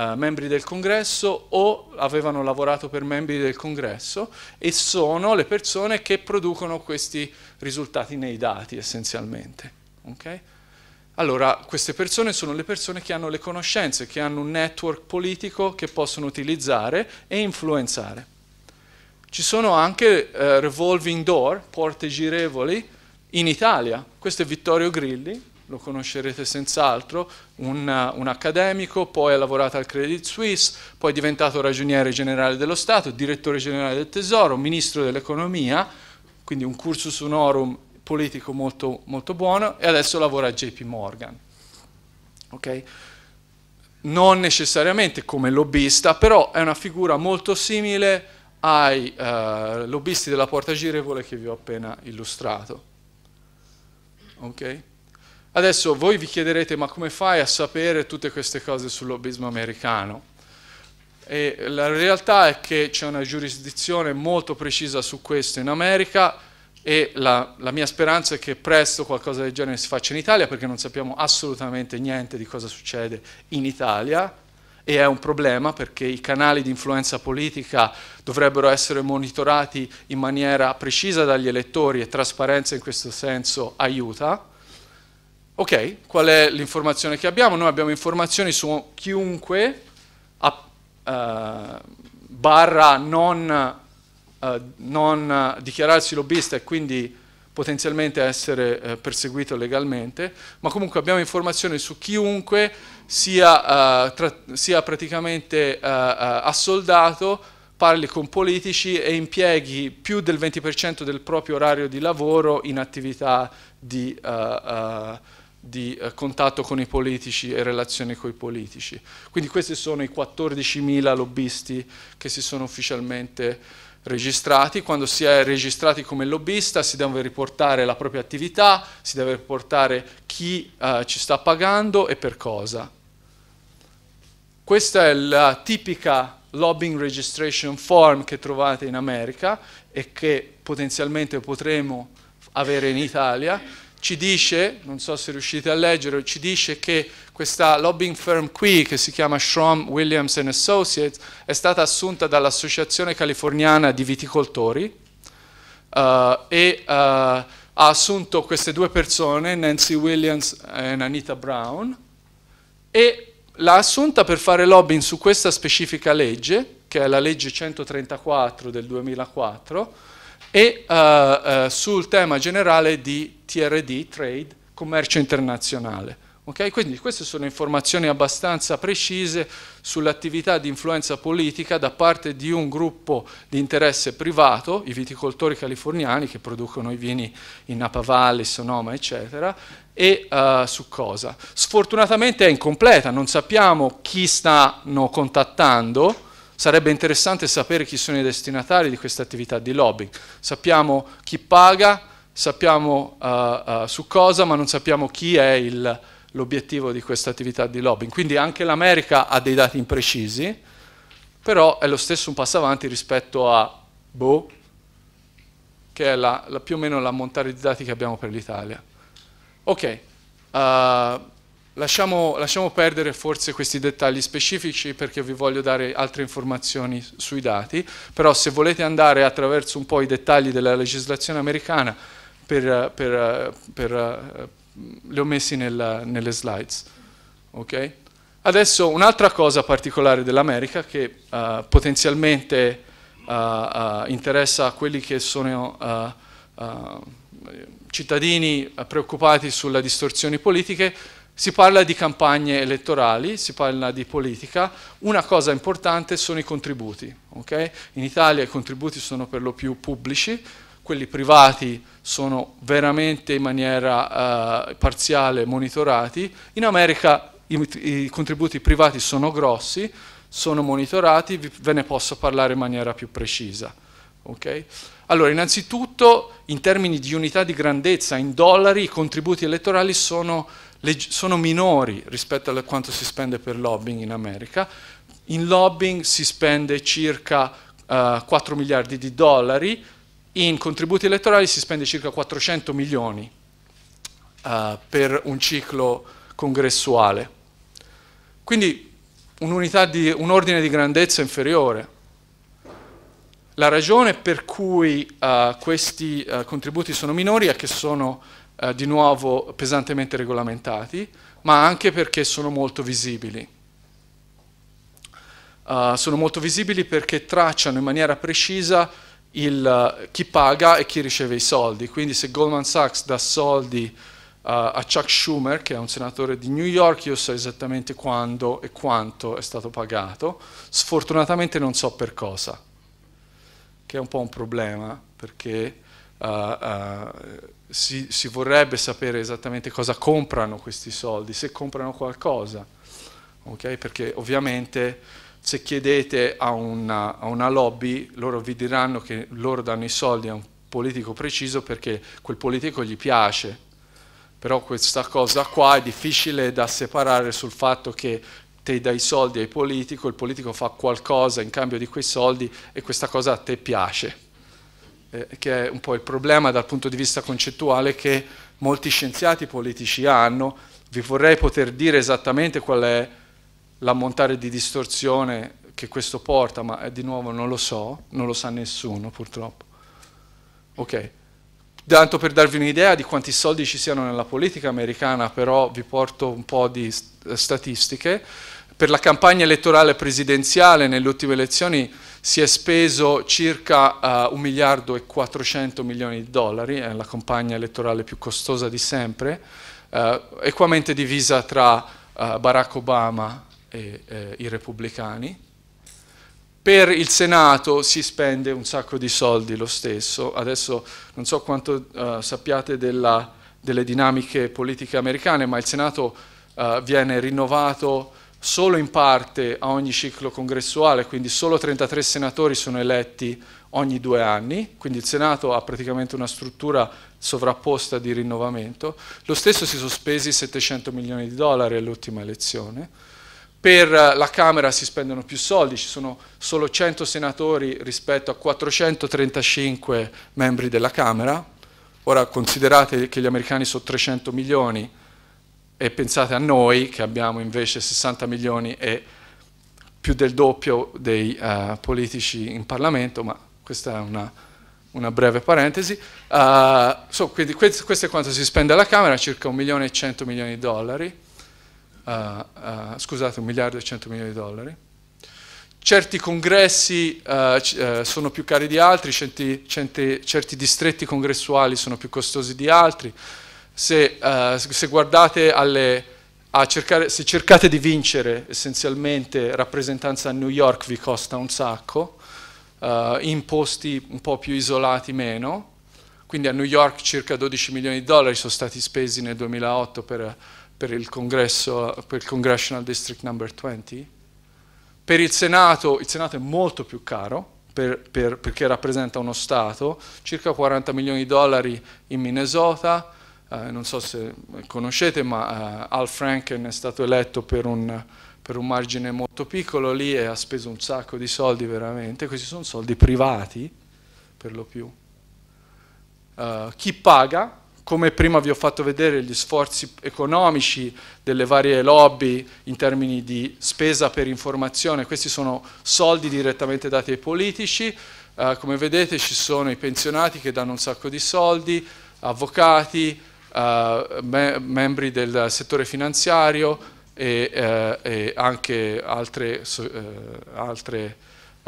eh, membri del congresso o avevano lavorato per membri del congresso e sono le persone che producono questi risultati nei dati essenzialmente. Okay? Allora, queste persone sono le persone che hanno le conoscenze, che hanno un network politico che possono utilizzare e influenzare. Ci sono anche eh, revolving door, porte girevoli, in Italia. Questo è Vittorio Grilli, lo conoscerete senz'altro, un, un, accademico, poi ha lavorato al Credit Suisse, poi è diventato ragioniere generale dello Stato, direttore generale del Tesoro, ministro dell'economia, quindi un cursus honorum politico molto, molto buono e adesso lavora a JP Morgan. Okay? Non necessariamente come lobbista, però è una figura molto simile ai eh, lobbisti della porta girevole che vi ho appena illustrato. Okay? Adesso voi vi chiederete ma come fai a sapere tutte queste cose sul lobbismo americano? E la realtà è che c'è una giurisdizione molto precisa su questo in America e la, la, mia speranza è che presto qualcosa del genere si faccia in Italia perché non sappiamo assolutamente niente di cosa succede in Italia e è un problema perché i canali di influenza politica dovrebbero essere monitorati in maniera precisa dagli elettori e trasparenza in questo senso aiuta Ok, qual è l'informazione che abbiamo? Noi abbiamo informazioni su chiunque a, eh, barra non, eh, non, eh, dichiararsi lobbista e quindi potenzialmente essere eh, perseguito legalmente, ma comunque abbiamo informazioni su chiunque sia, eh, sia praticamente eh, assoldato parli con politici e impieghi più del 20% del proprio orario di lavoro in attività di uh, uh, di eh, contatto con i politici e relazioni con i politici. Quindi questi sono i 14.000 lobbisti che si sono ufficialmente registrati, quando si è registrati come lobbista si deve riportare la propria attività, si deve riportare chi eh, ci sta pagando e per cosa. Questa è la tipica lobbying registration form che trovate in America e che potenzialmente potremo avere in Italia ci dice, non so se riuscite a leggere, ci dice che questa lobbying firm qui, che si chiama Schrom Williams Associates, è stata assunta dall'Associazione Californiana di Viticoltori uh, e uh, ha assunto queste due persone, Nancy Williams e Anita Brown, e l'ha assunta per fare lobbying su questa specifica legge, che è la legge 134 del 2004, e uh, uh, sul tema generale di TRD, trade, commercio internazionale. Okay? Quindi queste sono informazioni abbastanza precise sull'attività di influenza politica da parte di un gruppo di interesse privato, i viticoltori californiani che producono i vini in Napa Valley, Sonoma, eccetera, e uh, su cosa. Sfortunatamente è incompleta, non sappiamo chi stanno contattando, Sarebbe interessante sapere chi sono i destinatari di questa attività di lobbying. Sappiamo chi paga, sappiamo uh, uh, su cosa, ma non sappiamo chi è il, l'obiettivo di questa attività di lobbying. Quindi anche l'America ha dei dati imprecisi, però è lo stesso un passo avanti rispetto a Bo, che è la, la, più o meno l'ammontare di dati che abbiamo per l'Italia. Ok. Uh, Lasciamo, lasciamo, perdere forse questi dettagli specifici perché vi voglio dare altre informazioni sui dati, però se volete andare attraverso un po' i dettagli della legislazione americana, per, per, per, eh, li ho messi nella, nelle slides. Okay? Adesso un'altra cosa particolare dell'America che uh, potenzialmente uh, uh, interessa a quelli che sono cittadini preoccupati sulle distorsioni politiche, si parla di campagne elettorali, si parla di politica, una cosa importante sono i contributi. Okay? In Italia i contributi sono per lo più pubblici, quelli privati sono veramente in maniera eh, parziale monitorati, in America i, i, contributi privati sono grossi, sono monitorati, vi, ve ne posso parlare in maniera più precisa. Okay? Allora, innanzitutto, in termini di unità di grandezza, in dollari, i contributi elettorali sono sono minori rispetto a quanto si spende per lobbying in America. In lobbying si spende circa uh, eh, 4 miliardi di dollari, in contributi elettorali si spende circa 400 milioni uh, per un ciclo congressuale. Quindi un, di, un ordine di grandezza inferiore. La ragione per cui uh, questi contributi sono minori è che sono eh, di nuovo pesantemente regolamentati, ma anche perché sono molto visibili. Uh, sono molto visibili perché tracciano in maniera precisa il, uh, chi paga e chi riceve i soldi. Quindi se Goldman Sachs dà soldi uh, a Chuck Schumer, che è un senatore di New York, io so esattamente quando e quanto è stato pagato. Sfortunatamente non so per cosa, che è un po' un problema perché si, si, vorrebbe sapere esattamente cosa comprano questi soldi, se comprano qualcosa, okay? perché ovviamente se chiedete a una, a una, lobby loro vi diranno che loro danno i soldi a un politico preciso perché quel politico gli piace, però questa cosa qua è difficile da separare sul fatto che te dai i soldi al politico, il politico fa qualcosa in cambio di quei soldi e questa cosa a te piace eh, che è un po' il problema dal punto di vista concettuale che molti scienziati politici hanno, vi vorrei poter dire esattamente qual è l'ammontare di distorsione che questo porta, ma eh, di nuovo non lo so, non lo sa nessuno purtroppo. Ok, tanto per darvi un'idea di quanti soldi ci siano nella politica americana, però vi porto un po' di statistiche. Per la campagna elettorale presidenziale nelle ultime elezioni si è speso circa uh, eh, 1 miliardo e 400 milioni di dollari, è la campagna elettorale più costosa di sempre, uh, equamente divisa tra uh, Barack Obama e eh, i repubblicani. Per il Senato si spende un sacco di soldi lo stesso, adesso non so quanto sappiate della, delle dinamiche politiche americane, ma il Senato viene rinnovato solo in parte a ogni ciclo congressuale, quindi solo 33 senatori sono eletti ogni due anni, quindi il Senato ha praticamente una struttura sovrapposta di rinnovamento. Lo stesso si sospesi 700 milioni di dollari all'ultima elezione. Per la Camera si spendono più soldi, ci sono solo 100 senatori rispetto a 435 membri della Camera. Ora considerate che gli americani sono 300 milioni, e pensate a noi che abbiamo invece 60 milioni e più del doppio dei uh, politici in Parlamento, ma questa è una, una breve parentesi. Uh, so, quindi questo, questo, è quanto si spende alla Camera, circa 1 milione e 100 milioni di dollari, uh, scusate, 1 miliardo e 100 milioni di dollari. Certi congressi sono più cari di altri, certi, certi, certi distretti congressuali sono più costosi di altri, se, uh, se guardate alle, cercare, se cercate di vincere essenzialmente rappresentanza a New York vi costa un sacco, uh, in posti un po' più isolati meno, quindi a New York circa 12 milioni di dollari sono stati spesi nel 2008 per, per il, congresso, per il Congressional District Number 20, per il Senato, il Senato è molto più caro per, per, perché rappresenta uno Stato, circa 40 milioni di dollari in Minnesota, eh, non so se conoscete, ma eh, Al Franken è stato eletto per un, per un, margine molto piccolo lì e ha speso un sacco di soldi veramente, questi sono soldi privati per lo più. Eh, chi paga? Come prima vi ho fatto vedere gli sforzi economici delle varie lobby in termini di spesa per informazione, questi sono soldi direttamente dati ai politici, eh, come vedete ci sono i pensionati che danno un sacco di soldi, avvocati, eh, me membri del settore finanziario e, eh, e anche altre, eh, altre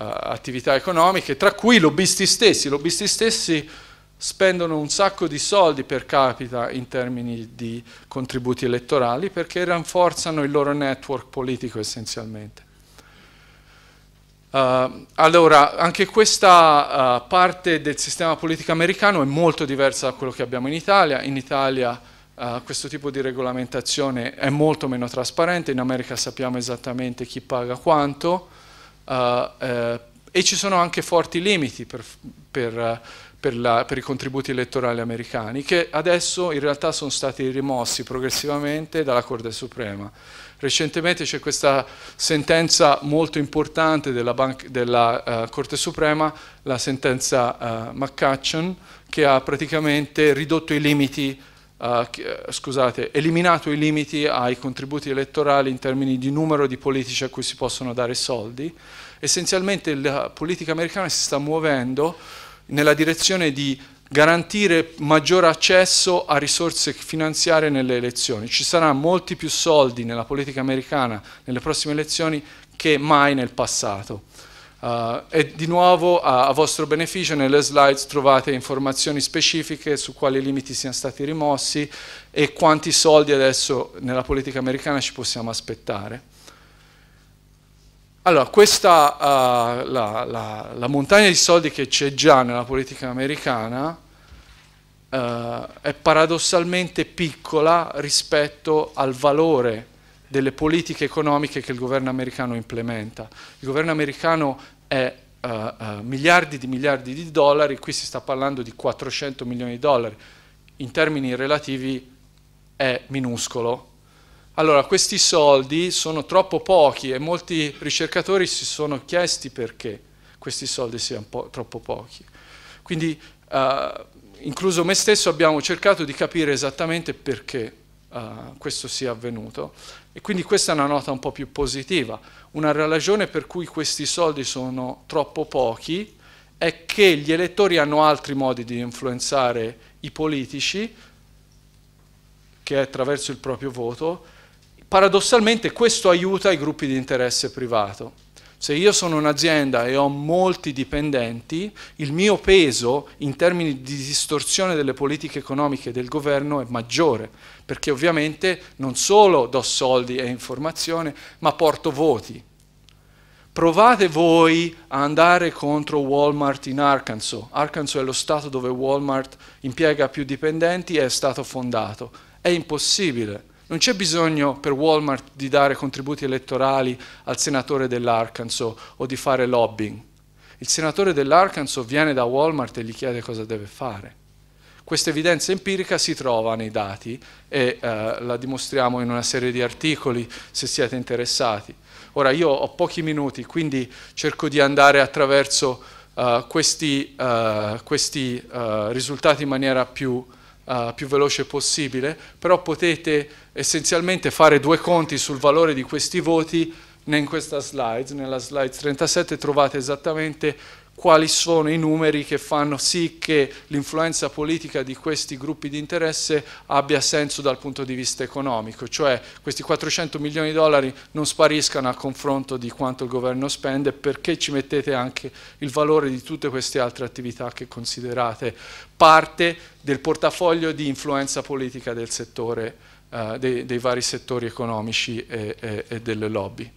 attività economiche, tra cui i lobbisti stessi. I lobbisti stessi spendono un sacco di soldi per capita in termini di contributi elettorali perché rafforzano il loro network politico essenzialmente. Uh, allora, anche questa uh, parte del sistema politico americano è molto diversa da quello che abbiamo in Italia. In Italia uh, questo tipo di regolamentazione è molto meno trasparente, in America sappiamo esattamente chi paga quanto e ci sono anche forti limiti per, per, per, la, per i contributi elettorali americani che adesso in realtà sono stati rimossi progressivamente dalla Corte Suprema. Recentemente c'è questa sentenza molto importante della, Banca, della uh, Corte Suprema, la sentenza uh, McCutcheon, che ha praticamente ridotto i limiti Uh, scusate, eliminato i limiti ai contributi elettorali in termini di numero di politici a cui si possono dare soldi. Essenzialmente la politica americana si sta muovendo nella direzione di garantire maggior accesso a risorse finanziarie nelle elezioni. Ci saranno molti più soldi nella politica americana nelle prossime elezioni che mai nel passato. Uh, e di nuovo a, a, vostro beneficio nelle slides trovate informazioni specifiche su quali limiti siano stati rimossi e quanti soldi adesso nella politica americana ci possiamo aspettare. Allora, questa, uh, la, la, la, montagna di soldi che c'è già nella politica americana uh, è paradossalmente piccola rispetto al valore delle politiche economiche che il governo americano implementa. Il governo americano è uh, miliardi di miliardi di dollari, qui si sta parlando di 400 milioni di dollari, in termini relativi è minuscolo allora, questi soldi sono troppo pochi e molti ricercatori si sono chiesti perché questi soldi siano po troppo pochi. Quindi, eh, incluso me stesso, abbiamo cercato di capire esattamente perché eh, questo sia avvenuto. E quindi questa è una nota un po' più positiva. Una ragione per cui questi soldi sono troppo pochi è che gli elettori hanno altri modi di influenzare i politici, che è attraverso il proprio voto, paradossalmente questo aiuta i gruppi di interesse privato. Se io sono un'azienda e ho molti dipendenti, il mio peso in termini di distorsione delle politiche economiche del governo è maggiore, perché ovviamente non solo do soldi e informazione, ma porto voti. Provate voi a andare contro Walmart in Arkansas. Arkansas è lo stato dove Walmart impiega più dipendenti e è stato fondato. È impossibile non c'è bisogno per Walmart di dare contributi elettorali al senatore dell'Arkansas o di fare lobbying. Il senatore dell'Arkansas viene da Walmart e gli chiede cosa deve fare. Questa evidenza empirica si trova nei dati e eh, la dimostriamo in una serie di articoli se siete interessati. Ora io ho pochi minuti, quindi cerco di andare attraverso uh, questi, uh, questi uh, risultati in maniera più eh, più veloce possibile, però potete essenzialmente fare due conti sul valore di questi voti in questa slide, nella slide 37 trovate esattamente quali sono i numeri che fanno sì che l'influenza politica di questi gruppi di interesse abbia senso dal punto di vista economico, cioè questi 400 milioni di dollari non spariscano a confronto di quanto il governo spende perché ci mettete anche il valore di tutte queste altre attività che considerate parte del portafoglio di influenza politica del settore, eh, dei, dei, vari settori economici e, e, e delle lobby.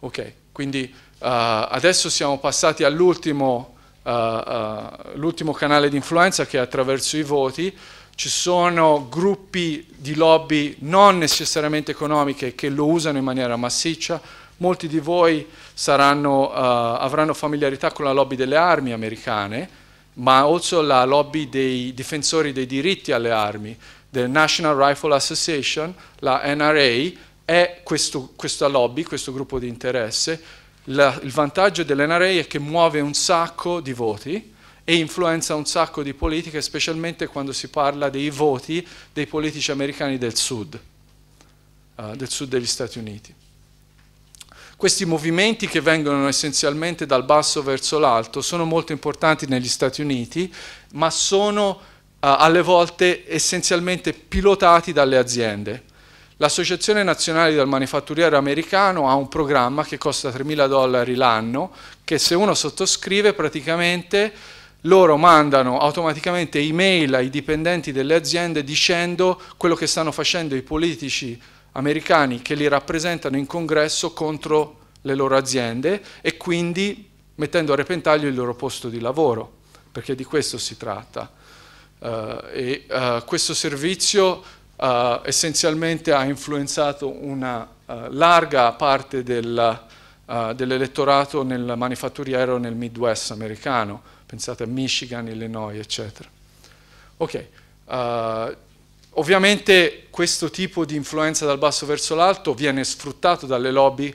Ok, quindi uh, adesso siamo passati all'ultimo uh, canale di influenza che è attraverso i voti. Ci sono gruppi di lobby non necessariamente economiche che lo usano in maniera massiccia. Molti di voi saranno, avranno familiarità con la lobby delle armi americane, ma anche la lobby dei difensori dei diritti alle armi, the National Rifle Association, la NRA, è questo, questa lobby, questo gruppo di interesse. La, il vantaggio dell'NRA è che muove un sacco di voti e influenza un sacco di politiche, specialmente quando si parla dei voti dei politici americani del sud, uh, del sud degli Stati Uniti. Questi movimenti che vengono essenzialmente dal basso verso l'alto sono molto importanti negli Stati Uniti, ma sono uh, alle volte essenzialmente pilotati dalle aziende L'Associazione Nazionale del Manifatturiero Americano ha un programma che costa 3.000 dollari l'anno, che se uno sottoscrive praticamente loro mandano automaticamente email ai dipendenti delle aziende dicendo quello che stanno facendo i politici americani che li rappresentano in congresso contro le loro aziende e quindi mettendo a repentaglio il loro posto di lavoro, perché di questo si tratta. Uh, e, uh, questo servizio uh, essenzialmente ha influenzato una uh, larga parte del, uh, dell'elettorato nel manifatturiero nel Midwest americano, pensate a Michigan, Illinois, eccetera. Ok, ovviamente questo tipo di influenza dal basso verso l'alto viene sfruttato dalle lobby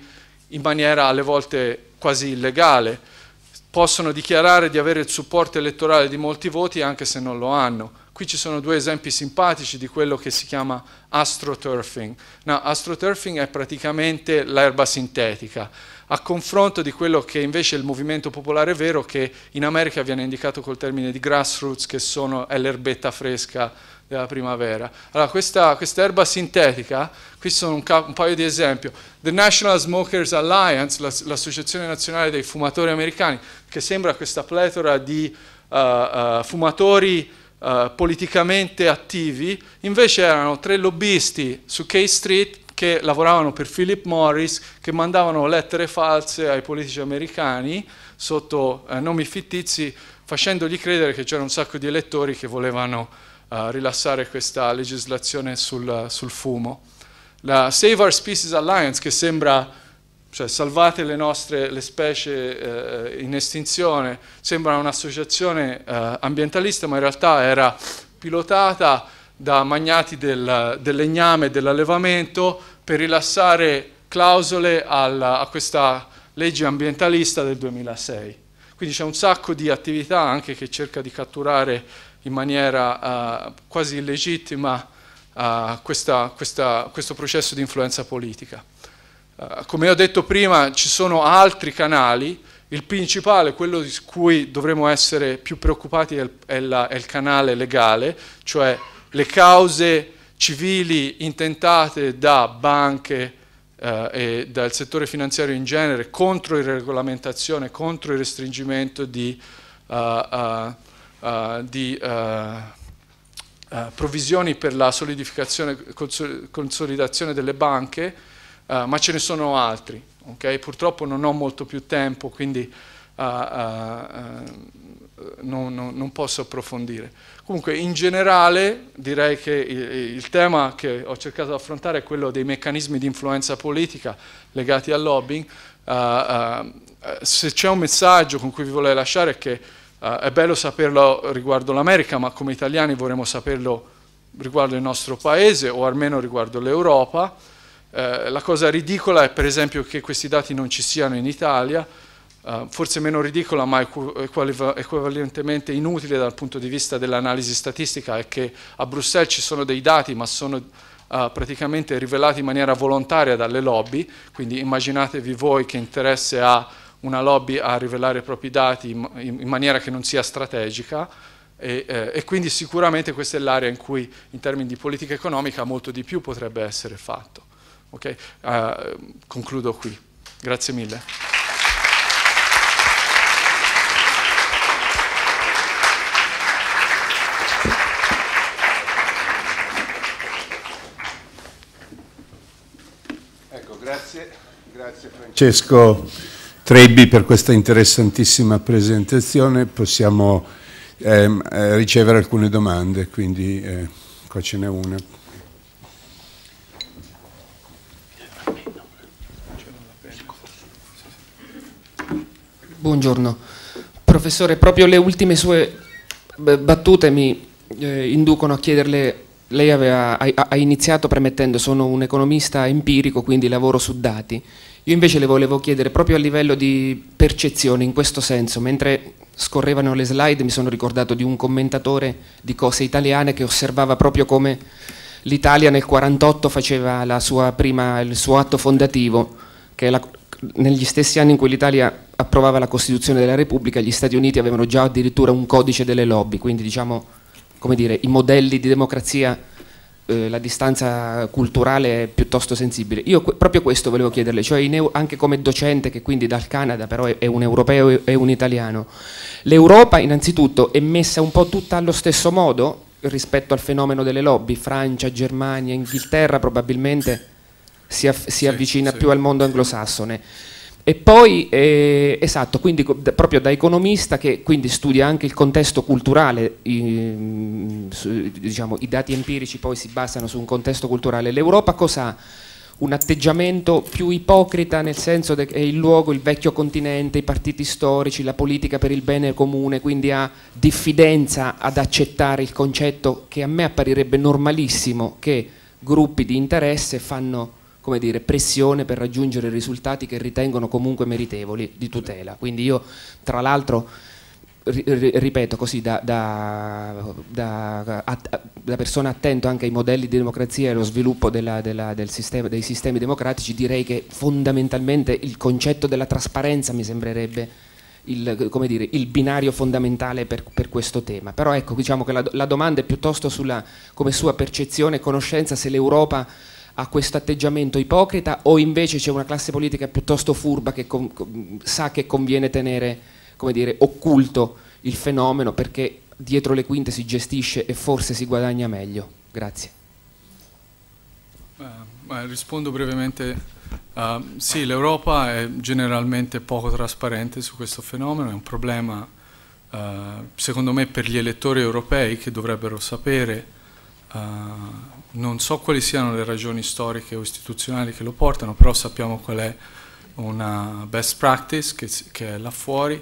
in maniera alle volte quasi illegale, possono dichiarare di avere il supporto elettorale di molti voti anche se non lo hanno. Qui ci sono due esempi simpatici di quello che si chiama astroturfing. No, astroturfing è praticamente l'erba sintetica, a confronto di quello che invece è il movimento popolare vero che in America viene indicato col termine di grassroots, che sono, è l'erbetta fresca della primavera. Allora, questa, questa erba sintetica, qui sono un, un, paio di esempi. The National Smokers Alliance, l'associazione nazionale dei fumatori americani, che sembra questa pletora di uh, uh, fumatori eh, politicamente attivi, invece erano tre lobbisti su K Street che lavoravano per Philip Morris, che mandavano lettere false ai politici americani sotto eh, nomi fittizi, facendogli credere che c'era un sacco di elettori che volevano eh, rilassare questa legislazione sul, sul fumo. La Save Our Species Alliance, che sembra cioè salvate le nostre le specie eh, in estinzione, sembra un'associazione eh, ambientalista, ma in realtà era pilotata da magnati del, del legname e dell'allevamento per rilassare clausole alla, a questa legge ambientalista del 2006. Quindi c'è un sacco di attività anche che cerca di catturare in maniera eh, quasi illegittima eh, questa, questa, questo processo di influenza politica. Eh, come ho detto prima, ci sono altri canali. Il principale, quello di cui dovremmo essere più preoccupati, è il, è la, è il canale legale, cioè le cause civili intentate da banche eh, e dal settore finanziario in genere contro irregolamentazione, contro il restringimento di, uh, uh, uh, di provvisioni per la solidificazione, consolidazione delle banche uh, ma ce ne sono altri. Okay? Purtroppo non ho molto più tempo, quindi uh, non, non, non, posso approfondire. Comunque, in generale, direi che il, il tema che ho cercato di affrontare è quello dei meccanismi di influenza politica legati al lobbying. se c'è un messaggio con cui vi volevo lasciare è che è bello saperlo riguardo l'America, ma come italiani vorremmo saperlo riguardo il nostro paese o almeno riguardo l'Europa. Eh, la cosa ridicola è per esempio che questi dati non ci siano in Italia, eh, forse meno ridicola ma equivalentemente inutile dal punto di vista dell'analisi statistica è che a Bruxelles ci sono dei dati ma sono eh, praticamente rivelati in maniera volontaria dalle lobby, quindi immaginatevi voi che interesse ha una lobby a rivelare i propri dati in, in maniera che non sia strategica. E, eh, e, quindi sicuramente questa è l'area in cui in termini di politica economica molto di più potrebbe essere fatto. Okay? Uh, concludo qui. Grazie mille. Ecco, grazie, grazie, Francesco Trebbi per questa interessantissima presentazione. Possiamo ehm, eh, ricevere alcune domande, quindi eh, qua ce n'è una. Buongiorno. Professore, proprio le ultime sue eh, battute mi eh, inducono a chiederle, lei aveva, ha, ha iniziato premettendo sono un economista empirico, quindi lavoro su dati. Io invece le volevo chiedere proprio a livello di percezione, in questo senso, mentre scorrevano le slide mi sono ricordato di un commentatore di cose italiane che osservava proprio come l'Italia nel 1948 faceva prima, il suo atto fondativo, che la, negli stessi anni in cui l'Italia approvava la Costituzione della Repubblica, gli Stati Uniti avevano già addirittura un codice delle lobby, quindi diciamo, come dire, i modelli di democrazia, eh, la distanza culturale è piuttosto sensibile. Io que proprio questo volevo chiederle, cioè anche come docente che quindi dal Canada però è, è un europeo e un italiano, l'Europa innanzitutto è messa un po' tutta allo stesso modo rispetto al fenomeno delle lobby, Francia, Germania, Inghilterra probabilmente si, si avvicina sì, più al mondo anglosassone. E poi, eh, esatto, quindi da, proprio da economista che quindi studia anche il contesto culturale, i, mm, su, diciamo, i dati empirici poi si basano su un contesto culturale, l'Europa cosa ha? Un atteggiamento più ipocrita nel senso che è il luogo, il vecchio continente, i partiti storici, la politica per il bene comune, quindi ha diffidenza ad accettare il concetto che a me apparirebbe normalissimo che gruppi di interesse fanno come dire, pressione per raggiungere risultati che ritengono comunque meritevoli di tutela. Quindi io tra l'altro ripeto così da, da, da, da, persona attento anche ai modelli di democrazia e allo sviluppo della, della, del sistema, dei sistemi democratici direi che fondamentalmente il concetto della trasparenza mi sembrerebbe il, dire, il binario fondamentale per, per, questo tema però ecco diciamo che la, la domanda è piuttosto sulla come sua percezione e conoscenza se l'Europa a questo atteggiamento ipocrita o invece c'è una classe politica piuttosto furba che sa che conviene tenere dire, occulto il fenomeno perché dietro le quinte si gestisce e forse si guadagna meglio? Grazie. Eh, rispondo brevemente. Uh, sì, l'Europa è generalmente poco trasparente su questo fenomeno, è un problema uh, secondo me per gli elettori europei che dovrebbero sapere uh, non so quali siano le ragioni storiche o istituzionali che lo portano, però sappiamo qual è una best practice che, che è là fuori,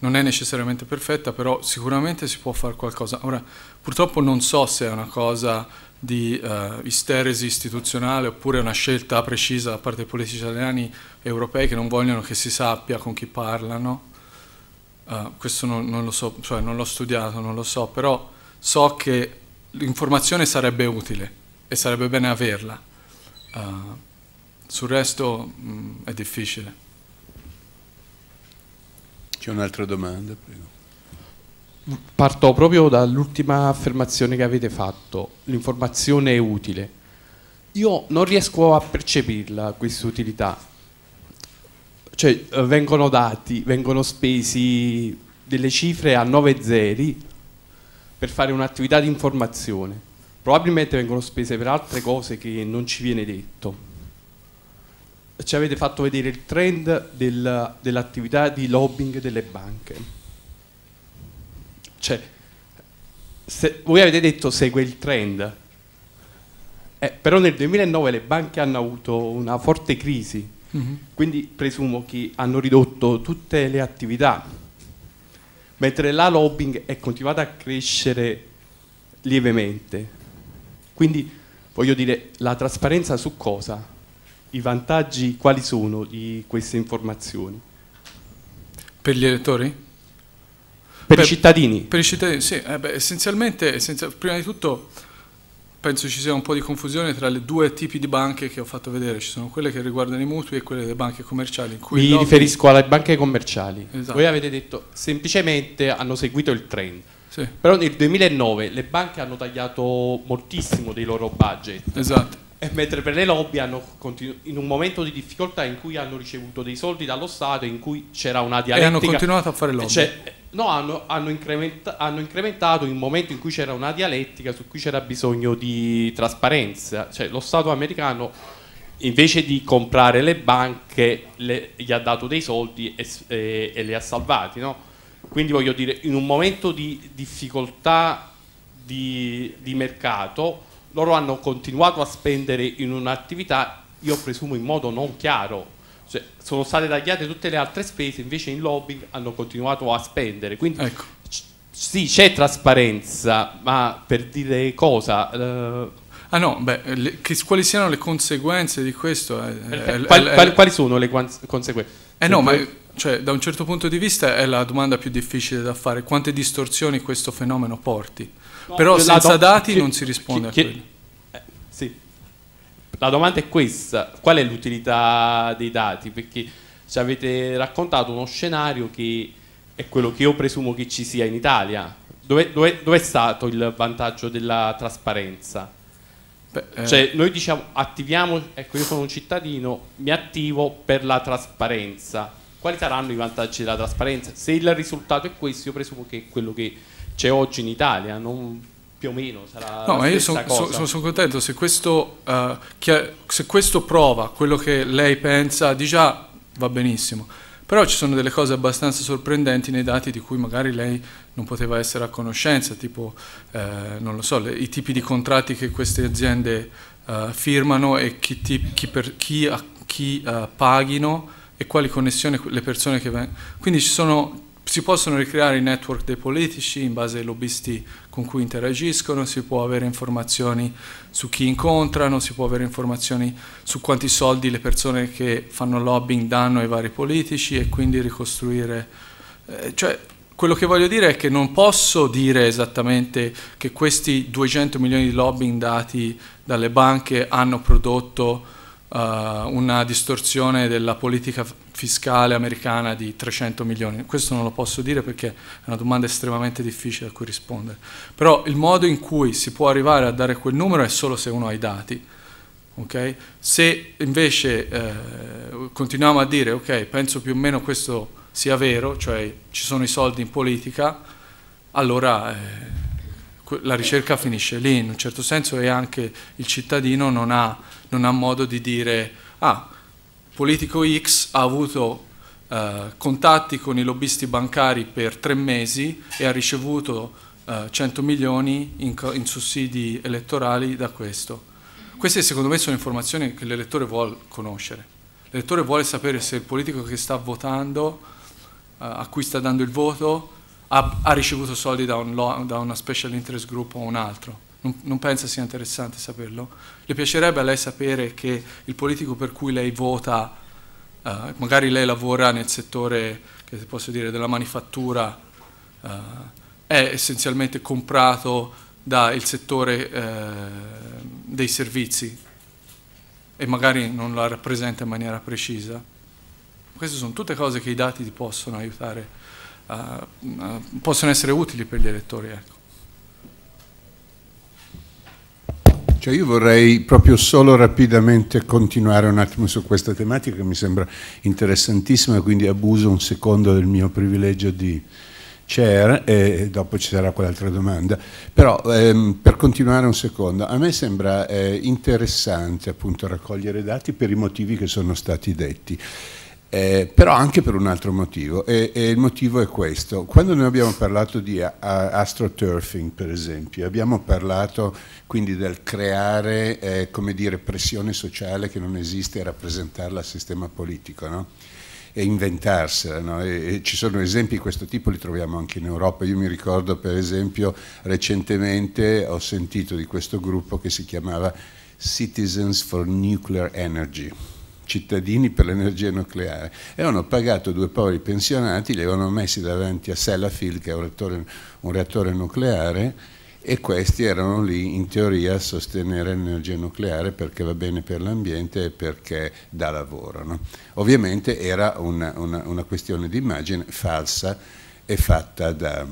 non è necessariamente perfetta, però sicuramente si può fare qualcosa. Ora, purtroppo non so se è una cosa di uh, eh, isteresi istituzionale oppure una scelta precisa da parte dei politici italiani e europei che non vogliono che si sappia con chi parlano. Uh, questo non, non, lo so, cioè non l'ho studiato, non lo so, però so che l'informazione sarebbe utile e sarebbe bene averla. Uh, sul resto mh, mm, è difficile. C'è un'altra domanda? Prego. Parto proprio dall'ultima affermazione che avete fatto, l'informazione è utile. Io non riesco a percepirla questa utilità, cioè eh, vengono dati, vengono spesi delle cifre a 9 zeri per fare un'attività di informazione probabilmente vengono spese per altre cose che non ci viene detto. Ci avete fatto vedere il trend del, dell'attività di lobbying delle banche. Cioè, se, voi avete detto segue il trend, eh, però nel 2009 le banche hanno avuto una forte crisi, mm -hmm. quindi presumo che hanno ridotto tutte le attività, mentre la lobbying è continuata a crescere lievemente. Quindi voglio dire, la trasparenza su cosa? I vantaggi quali sono di queste informazioni? Per gli elettori? Per, per i cittadini? Per i cittadini, sì. Eh beh, essenzialmente, essenzialmente, prima di tutto penso ci sia un po' di confusione tra le due tipi di banche che ho fatto vedere, ci sono quelle che riguardano i mutui e quelle delle banche commerciali. Mi riferisco alle banche commerciali, esatto. voi avete detto semplicemente hanno seguito il trend, sì. Però nel 2009 le banche hanno tagliato moltissimo dei loro budget. Esatto. E mentre per le lobby hanno continuato in un momento di difficoltà in cui hanno ricevuto dei soldi dallo Stato, in cui c'era una dialettica. E hanno continuato a fare lobby. Cioè, eh, no, hanno, hanno, incrementa, hanno, incrementato in un momento in cui c'era una dialettica su cui c'era bisogno di trasparenza. Cioè, lo Stato americano invece di comprare le banche le, gli ha dato dei soldi e, e, e li ha salvati, no? Quindi voglio dire, in un momento di difficoltà di, di mercato, loro hanno continuato a spendere in un'attività, io presumo in modo non chiaro, cioè, sono state tagliate tutte le altre spese, invece in lobbying hanno continuato a spendere. Quindi ecco. sì, c'è trasparenza, ma per dire cosa... Eh... Ah no, beh, le, che, quali siano le conseguenze di questo? Eh, quali, eh, quali sono le conseguenze? Eh no, ma cioè, da un certo punto di vista è la domanda più difficile da fare, quante distorsioni questo fenomeno porti. No, Però senza do- dati che, non si risponde che, a quello. eh, sì. La domanda è questa, qual è l'utilità dei dati? Perché ci avete raccontato uno scenario che è quello che io presumo che ci sia in Italia. Dove, dove, dove è stato il vantaggio della trasparenza? Beh, eh, cioè, noi diciamo attiviamo, ecco io sono un cittadino, mi attivo per la trasparenza quali saranno i vantaggi della trasparenza? Se il risultato è questo, io presumo che quello che c'è oggi in Italia non più o meno sarà no, ma io sono son, son contento se questo, uh, se questo prova quello che lei pensa di già ah, va benissimo però ci sono delle cose abbastanza sorprendenti nei dati di cui magari lei non poteva essere a conoscenza, tipo, eh, non lo so, le, i tipi di contratti che queste aziende eh, firmano e chi, ti, chi, per, chi, a, chi eh, paghino e quali connessioni le persone che vengono. Quindi sono, si possono ricreare i network dei politici in base ai lobbisti con cui interagiscono, si può avere informazioni su chi incontrano, si può avere informazioni su quanti soldi le persone che fanno lobbying danno ai vari politici e quindi ricostruire. Eh, cioè, quello che voglio dire è che non posso dire esattamente che questi 200 milioni di lobbying dati dalle banche hanno prodotto eh, una distorsione della politica fiscale americana di 300 milioni. Questo non lo posso dire perché è una domanda estremamente difficile a cui rispondere. Però il modo in cui si può arrivare a dare quel numero è solo se uno ha i dati. Okay? Se invece eh, continuiamo a dire, ok, penso più o meno questo sia vero, cioè ci sono i soldi in politica, allora eh, la ricerca finisce lì in un certo senso e anche il cittadino non ha non ha modo di dire, ah, politico X ha avuto eh, contatti con i lobbisti bancari per tre mesi e ha ricevuto eh, 100 milioni in, in, sussidi elettorali da questo. Queste secondo me sono informazioni che l'elettore vuole conoscere. L'elettore vuole sapere se il politico che sta votando, eh, a cui sta dando il voto, ha, ha ricevuto soldi da, un, da una special interest group o un altro non, non pensa sia interessante saperlo? Le piacerebbe a lei sapere che il politico per cui lei vota, uh, magari lei lavora nel settore, che posso dire, della manifattura, uh, è essenzialmente comprato dal settore uh, dei servizi e magari non la rappresenta in maniera precisa? Queste sono tutte cose che i dati possono aiutare, possono essere utili per gli elettori. Ecco. Cioè io vorrei proprio solo rapidamente continuare un attimo su questa tematica che mi sembra interessantissima, quindi abuso un secondo del mio privilegio di chair e dopo ci sarà quell'altra domanda. Però ehm, per continuare un secondo, a me sembra eh, interessante appunto raccogliere dati per i motivi che sono stati detti eh, però anche per un altro motivo e, e, il motivo è questo. Quando noi abbiamo parlato di astroturfing per esempio, abbiamo parlato quindi del creare eh, come dire, pressione sociale che non esiste e rappresentarla al sistema politico no? e inventarsela. No? E, e ci sono esempi di questo tipo, li troviamo anche in Europa. Io mi ricordo per esempio recentemente ho sentito di questo gruppo che si chiamava Citizens for Nuclear Energy cittadini per l'energia nucleare e hanno pagato due poveri pensionati, li avevano messi davanti a Sellafield che è un reattore, un reattore nucleare e questi erano lì in teoria a sostenere l'energia nucleare perché va bene per l'ambiente e perché dà lavoro. No? Ovviamente era una, una, una questione di immagine falsa e fatta da,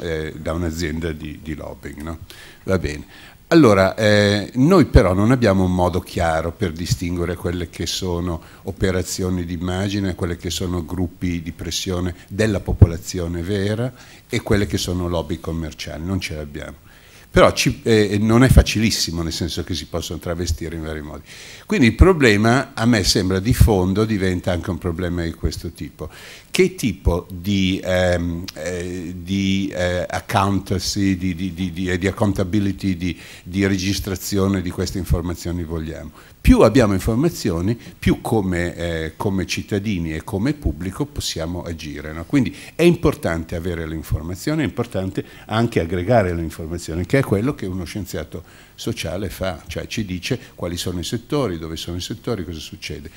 eh, da un'azienda di, di, lobbying. No? Va bene. Allora, eh, noi però non abbiamo un modo chiaro per distinguere quelle che sono operazioni di immagine, quelle che sono gruppi di pressione della popolazione vera e quelle che sono lobby commerciali, non ce l'abbiamo però ci, eh, non è facilissimo, nel senso che si possono travestire in vari modi. Quindi il problema a me sembra di fondo diventa anche un problema di questo tipo, che tipo di, ehm, eh, di eh, accountancy, di, di, di accountability, di, registrazione di queste informazioni vogliamo. Più abbiamo informazioni, più come, eh, come cittadini e come pubblico possiamo agire. No? Quindi è importante avere le informazioni, è importante anche aggregare le informazioni, che è quello che uno scienziato sociale fa, cioè ci dice quali sono i settori, dove sono i settori, cosa succede.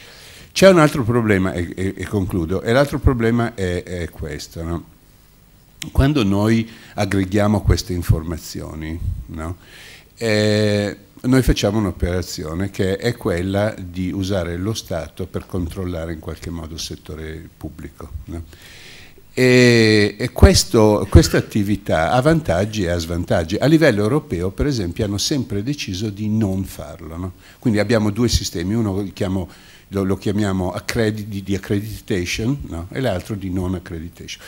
C'è un altro problema, e, e, e concludo, e l'altro problema è, è questo. No? Quando noi aggreghiamo queste informazioni, no? eh, noi facciamo un'operazione che è quella di usare lo Stato per controllare in qualche modo il settore pubblico. No? E, questo, questa attività ha vantaggi e ha svantaggi. A livello europeo, per esempio, hanno sempre deciso di non farlo. Quindi abbiamo due sistemi, uno lo chiamo lo chiamiamo accrediti, di accreditation no? e l'altro di non accreditation.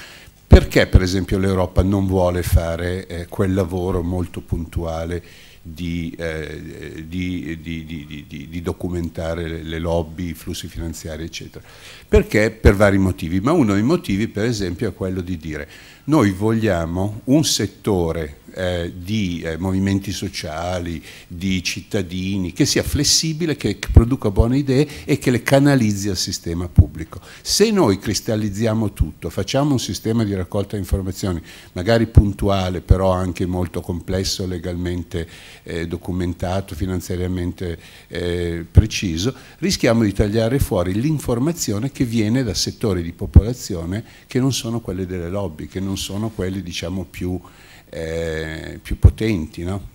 Perché per esempio l'Europa non vuole fare eh, quel lavoro molto puntuale di, eh, di, di, di, documentare le lobby, i flussi finanziari, eccetera. Perché? Per vari motivi, ma uno dei motivi per esempio è quello di dire noi vogliamo un settore eh, di eh, movimenti sociali, di cittadini, che sia flessibile, che, che produca buone idee e che le canalizzi al sistema pubblico. Se noi cristallizziamo tutto, facciamo un sistema di raccolta di informazioni, magari puntuale, però anche molto complesso, legalmente eh, documentato, finanziariamente eh, preciso, rischiamo di tagliare fuori l'informazione che viene da settori di popolazione che non sono quelli delle lobby, che non sono quelli diciamo più eh, più potenti. No?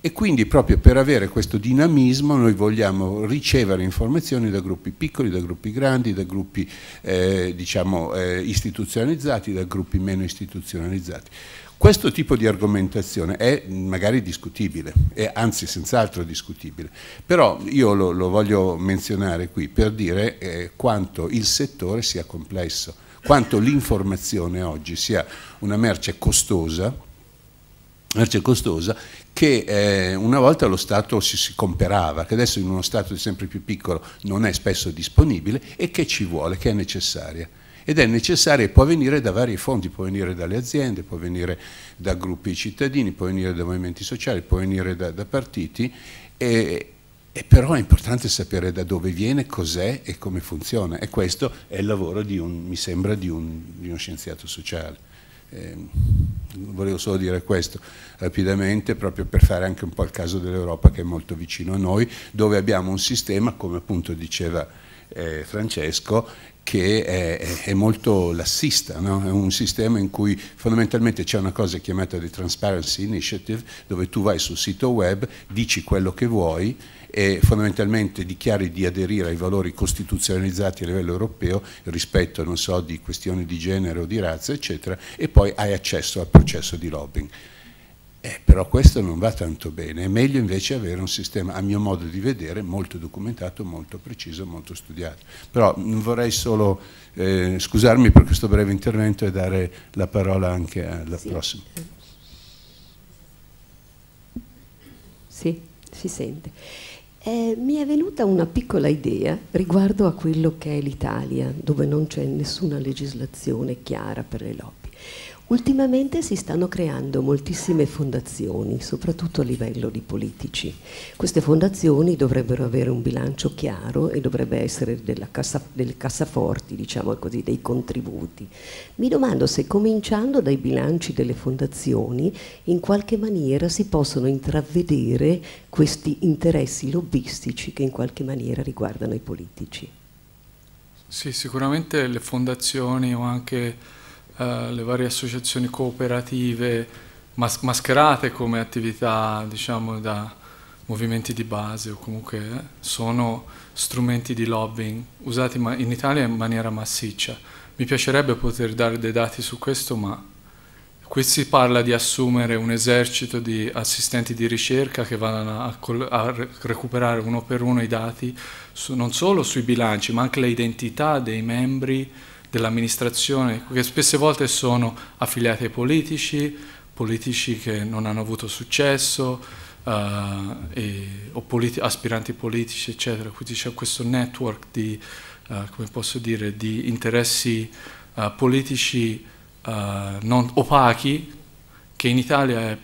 E quindi proprio per avere questo dinamismo noi vogliamo ricevere informazioni da gruppi piccoli, da gruppi grandi, da gruppi eh, diciamo, eh, istituzionalizzati, da gruppi meno istituzionalizzati. Questo tipo di argomentazione è magari discutibile, è anzi senz'altro discutibile, però io lo, lo, voglio menzionare qui per dire eh, quanto il settore sia complesso, quanto l'informazione oggi sia una merce costosa merce costosa che eh, una volta lo Stato si, si comperava, che adesso in uno Stato sempre più piccolo non è spesso disponibile e che ci vuole, che è necessaria ed è necessaria e può venire da vari fondi, può venire dalle aziende, può venire da gruppi cittadini, può venire da movimenti sociali, può venire da, da partiti, e, e però è importante sapere da dove viene, cos'è e come funziona e questo è il lavoro di un, mi sembra, di, un, di uno scienziato sociale. Eh, volevo solo dire questo rapidamente, proprio per fare anche un po' il caso dell'Europa che è molto vicino a noi, dove abbiamo un sistema, come appunto diceva eh, Francesco, che è, è molto lassista, no? è un sistema in cui fondamentalmente c'è una cosa chiamata The Transparency Initiative, dove tu vai sul sito web, dici quello che vuoi e fondamentalmente dichiari di aderire ai valori costituzionalizzati a livello europeo rispetto non so, di questioni di genere o di razza, eccetera, e poi hai accesso al processo di lobbying. Eh, però questo non va tanto bene, è meglio invece avere un sistema, a mio modo di vedere, molto documentato, molto preciso, molto studiato. Però vorrei solo eh, scusarmi per questo breve intervento e dare la parola anche alla sì. prossima. Sì, si sente. Eh, mi è venuta una piccola idea riguardo a quello che è l'Italia, dove non c'è nessuna legislazione chiara per le lobby. Ultimamente si stanno creando moltissime fondazioni, soprattutto a livello di politici. Queste fondazioni dovrebbero avere un bilancio chiaro e dovrebbe essere cassa, delle cassaforti, diciamo così, dei contributi. Mi domando se cominciando dai bilanci delle fondazioni in qualche maniera si possono intravedere questi interessi lobbistici che in qualche maniera riguardano i politici. Sì, sicuramente le fondazioni o anche eh, le varie associazioni cooperative mas mascherate come attività diciamo, da movimenti di base o comunque eh, sono strumenti di lobbying usati in Italia in maniera massiccia. Mi piacerebbe poter dare dei dati su questo, ma qui si parla di assumere un esercito di assistenti di ricerca che vanno a, a recuperare uno per uno i dati su, non solo sui bilanci, ma anche le identità dei membri dell'amministrazione, che spesse volte sono affiliati ai politici, politici che non hanno avuto successo, uh, e, o politi aspiranti politici, eccetera. Quindi c'è questo network di, uh, dire, di interessi uh, politici non opachi, che in Italia è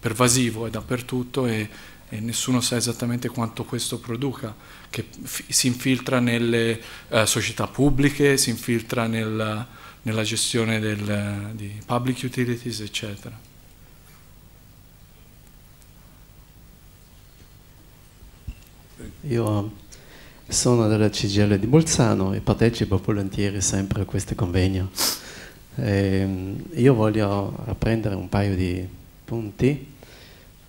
pervasivo, è dappertutto e, e nessuno sa esattamente quanto questo produca che si infiltra nelle uh, società pubbliche, si infiltra nella, nella gestione del, di public utilities, eccetera. Io sono della CGL di Bolzano e partecipo volentieri sempre a questo convegno. E ehm, io voglio apprendere un paio di punti.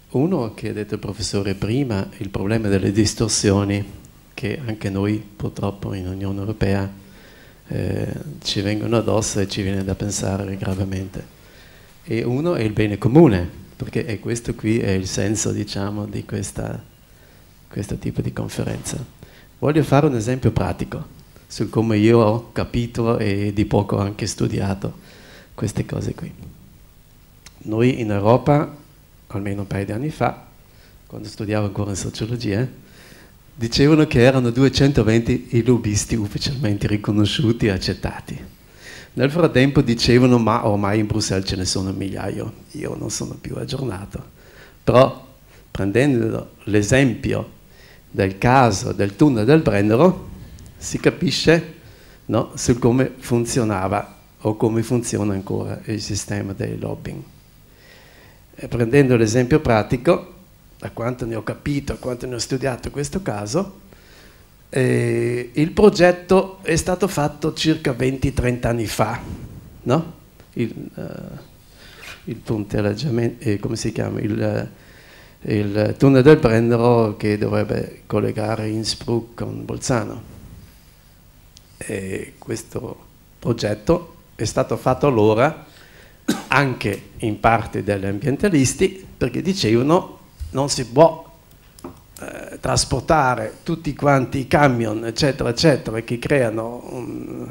Uno che ha detto il professore prima, il problema delle distorsioni che anche noi purtroppo in Unione Europea eh, ci vengono addosso e ci viene da pensare gravemente. E uno è il bene comune, perché è questo qui è il senso diciamo, di questa, questo tipo di conferenza. Voglio fare un esempio pratico su come io ho capito e di poco anche studiato queste cose qui. Noi in Europa, almeno un paio di anni fa, quando studiavo ancora in sociologia, dicevano che erano 220 i lobbisti ufficialmente riconosciuti e accettati. Nel frattempo dicevano ma ormai in Bruxelles ce ne sono migliaia, io non sono più aggiornato. Però prendendo l'esempio del caso del tunnel del Brennero si capisce no, su come funzionava o come funziona ancora il sistema dei lobbying. E prendendo l'esempio pratico, da quanto ne ho capito, da quanto ne ho studiato questo caso, eh, il progetto è stato fatto circa 20-30 anni fa, no? Il, uh, il puntereggiamento, eh, come si chiama? Il, uh, il tunnel del Brennero che dovrebbe collegare Innsbruck con Bolzano. E questo progetto è stato fatto allora anche in parte dagli ambientalisti perché dicevano non si può eh, trasportare tutti quanti i camion, eccetera, eccetera, che creano un,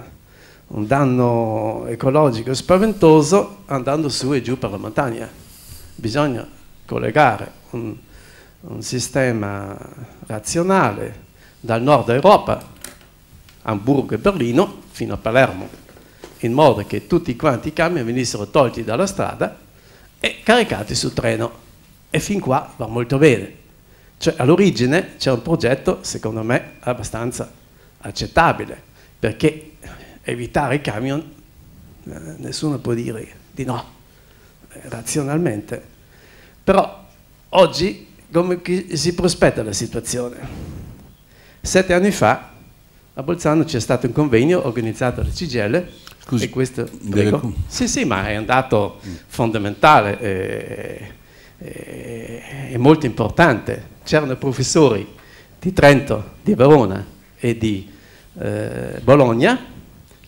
un danno ecologico spaventoso andando su e giù per la montagna. Bisogna collegare un, un sistema razionale dal nord Europa, Hamburgo e Berlino, fino a Palermo, in modo che tutti quanti i camion venissero tolti dalla strada e caricati sul treno. E fin qua va molto bene. Cioè all'origine c'è un progetto, secondo me, abbastanza accettabile, perché evitare i camion eh, nessuno può dire di no, eh, razionalmente. Però oggi come si prospetta la situazione? Sette anni fa a Bolzano c'è stato un convegno organizzato dal CGL Scusi, e questo... deve... Sì, sì, ma è andato mm. fondamentale. Eh, eh, è molto importante. C'erano professori di Trento, di Verona e di eh, Bologna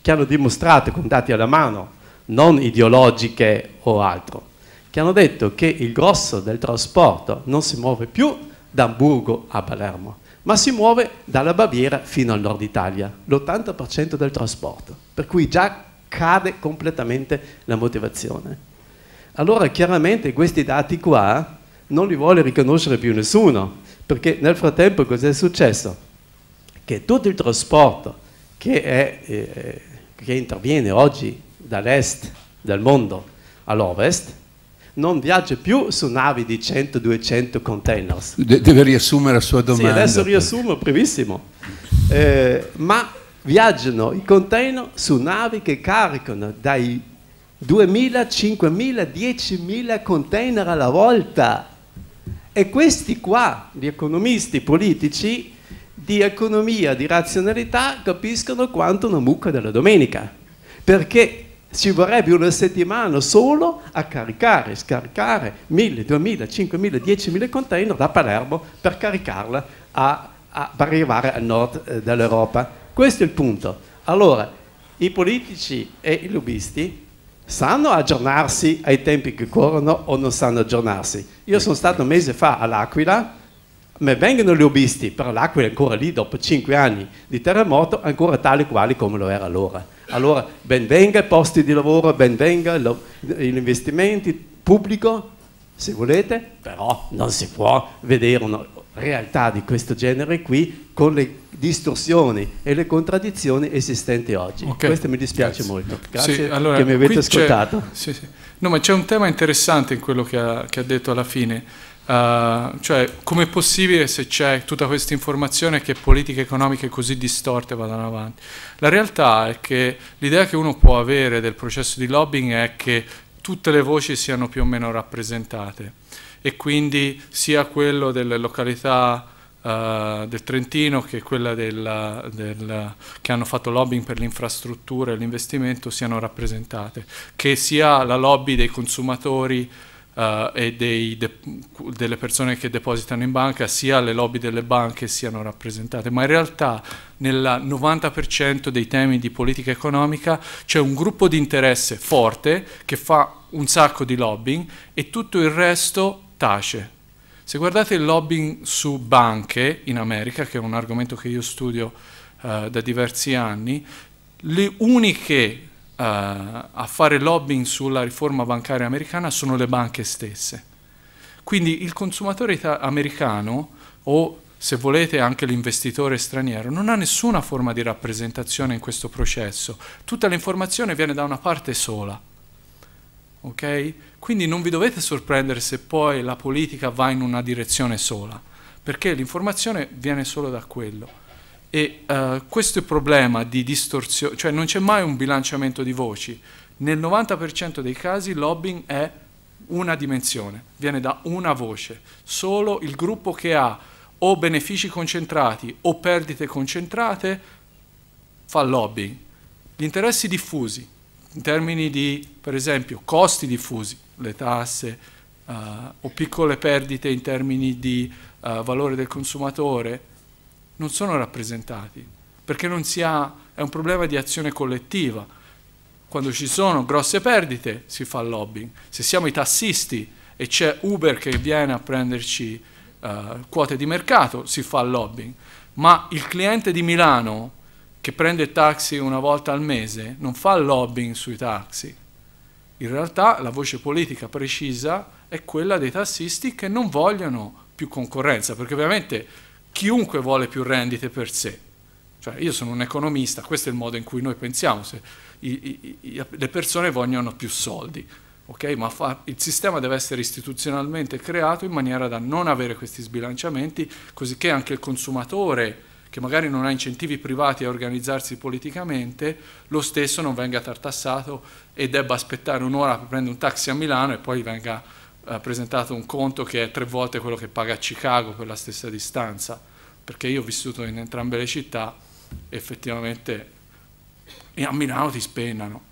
che hanno dimostrato con dati alla mano, non ideologiche o altro, che hanno detto che il grosso del trasporto non si muove più da Hamburgo a Palermo, ma si muove dalla Baviera fino al nord Italia, l'80% del trasporto, per cui già cade completamente la motivazione allora chiaramente questi dati qua non li vuole riconoscere più nessuno, perché nel frattempo cos'è successo? Che tutto il trasporto che, è, eh, eh che interviene oggi dall'est del mondo all'ovest non viaggia più su navi di 100-200 containers. De deve riassumere la sua domanda. Sì, adesso riassumo, brevissimo. Eh, ma viaggiano i container su navi che caricano dai 2.000, 5.000, 10.000 container alla volta. E questi qua, gli economisti politici, di economia, di razionalità, capiscono quanto una mucca della domenica. Perché ci vorrebbe una settimana solo a caricare, scaricare 1.000, 2.000, 5.000, 10.000 container da Palermo per caricarla a, a, per arrivare al nord eh, dell'Europa. Questo è il punto. Allora, i politici e i lobbisti sanno aggiornarsi ai tempi che corrono o non sanno aggiornarsi. Io sono stato un mese fa all'Aquila, mi vengono i lobbisti, però l'Aquila è ancora lì dopo cinque anni di terremoto, ancora tali quali come lo era allora. Allora benvenga i posti di lavoro, benvenga gli investimenti pubblico, se volete, però non si può vedere uno, realtà di questo genere qui con le distorsioni e le contraddizioni esistenti oggi. Okay. Questo mi dispiace Grazie. molto. Grazie sì, allora, che mi avete ascoltato. Sì, sì. No, ma c'è un tema interessante in quello che ha, che ha detto alla fine. Uh, cioè, è possibile se c'è tutta questa informazione che politiche economiche così distorte vadano avanti? La realtà è che l'idea che uno può avere del processo di lobbying è che tutte le voci siano più o meno rappresentate e quindi sia quello delle località uh, del Trentino che quella della, del, che hanno fatto lobbying per l'infrastruttura e l'investimento siano rappresentate, che sia la lobby dei consumatori Uh, e dei, de, delle persone che depositano in banca, sia le lobby delle banche siano rappresentate, ma in realtà nel 90% dei temi di politica economica c'è un gruppo di interesse forte che fa un sacco di lobbying e tutto il resto tace. Se guardate il lobbying su banche in America, che è un argomento che io studio eh, da diversi anni, le uniche eh, a fare lobbying sulla riforma bancaria americana sono le banche stesse. Quindi il consumatore americano o se volete anche l'investitore straniero non ha nessuna forma di rappresentazione in questo processo. Tutta l'informazione viene da una parte sola. Okay? Quindi non vi dovete sorprendere se poi la politica va in una direzione sola, perché l'informazione viene solo da quello. E uh, questo è il problema di distorsione, cioè non c'è mai un bilanciamento di voci. Nel 90% dei casi lobbying è una dimensione, viene da una voce, solo il gruppo che ha o benefici concentrati o perdite concentrate fa lobbying. Gli interessi diffusi, in termini di, per esempio, costi diffusi, le tasse uh, o piccole perdite in termini di uh, valore del consumatore, non sono rappresentati, perché non si ha, è un problema di azione collettiva. Quando ci sono grosse perdite si fa lobbying, se siamo i tassisti e c'è Uber che viene a prenderci uh, quote di mercato si fa lobbying, ma il cliente di Milano che prende il taxi una volta al mese non fa lobbying sui taxi. In realtà la voce politica precisa è quella dei tassisti che non vogliono più concorrenza, perché ovviamente chiunque vuole più rendite per sé. Cioè io sono un economista, questo è il modo in cui noi pensiamo, i, i, le persone vogliono più soldi, okay? ma fa, il sistema deve essere istituzionalmente creato in maniera da non avere questi sbilanciamenti, così che anche il consumatore che magari non ha incentivi privati a organizzarsi politicamente, lo stesso non venga tartassato e debba aspettare un'ora per prendere un taxi a Milano e poi venga eh, presentato un conto che è tre volte quello che paga a Chicago per la stessa distanza, perché io ho vissuto in entrambe le città, effettivamente e a Milano ti spennano.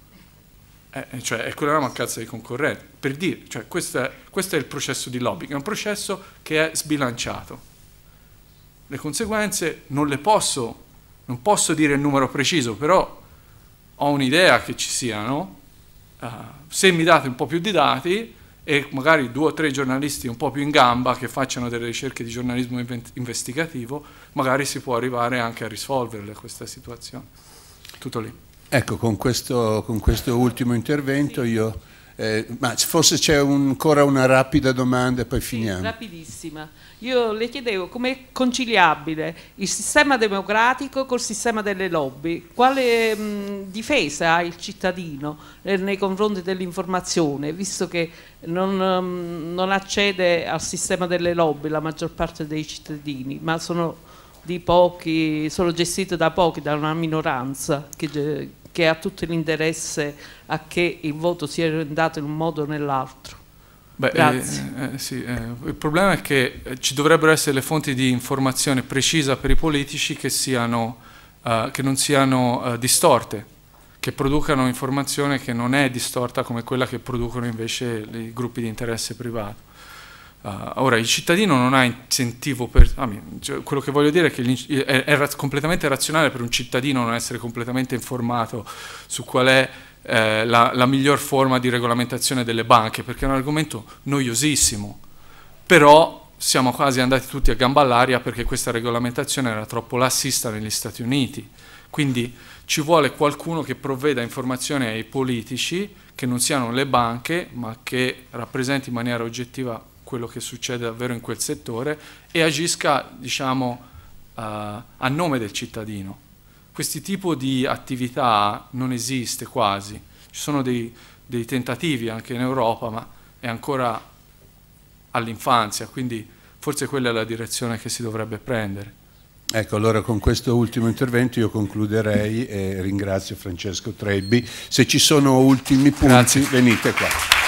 Eh, eh cioè, è quella la mancanza di concorrenti. Per dire, cioè, questo, è, questo è il processo di lobbying, è un processo che è sbilanciato le conseguenze non le posso, non posso dire il numero preciso, però ho un'idea che ci siano. Uh, se mi date un po' più di dati e magari due o tre giornalisti un po' più in gamba che facciano delle ricerche di giornalismo investigativo, magari si può arrivare anche a risolverle questa situazione. Tutto lì. Ecco, con questo, con questo ultimo intervento io... Eh, ma forse c'è un, ancora una rapida domanda e poi sì, finiamo. Rapidissima. Io le chiedevo come è conciliabile il sistema democratico col sistema delle lobby, quale mh, mm, difesa ha il cittadino eh, nei confronti dell'informazione, visto che non, mh, mm, non accede al sistema delle lobby la maggior parte dei cittadini, ma sono di pochi, sono gestite da pochi, da una minoranza che, che ha tutto l'interesse a che il voto sia orientato in un modo o nell'altro. Beh, eh, eh, sì, eh, il problema è che eh, ci dovrebbero essere le fonti di informazione precisa per i politici che, siano, eh, che non siano eh, distorte, che producano informazione che non è distorta come quella che producono invece i gruppi di interesse privato. ora, il cittadino non ha incentivo per... Ah, quello che voglio dire è che è, è, è completamente razionale per un cittadino non essere completamente informato su qual è eh, la, la miglior forma di regolamentazione delle banche, perché è un argomento noiosissimo, però siamo quasi andati tutti a gamba all'aria perché questa regolamentazione era troppo lassista negli Stati Uniti. Quindi ci vuole qualcuno che provveda informazioni ai politici che non siano le banche, ma che rappresenti in maniera oggettiva quello che succede davvero in quel settore e agisca, diciamo, uh, a nome del cittadino. Questo tipo di attività non esiste quasi, ci sono dei, dei tentativi anche in Europa, ma è ancora all'infanzia, quindi forse quella è la direzione che si dovrebbe prendere. Ecco, allora con questo ultimo intervento io concluderei e ringrazio Francesco Trebbi. Se ci sono ultimi punti, Grazie. venite qua.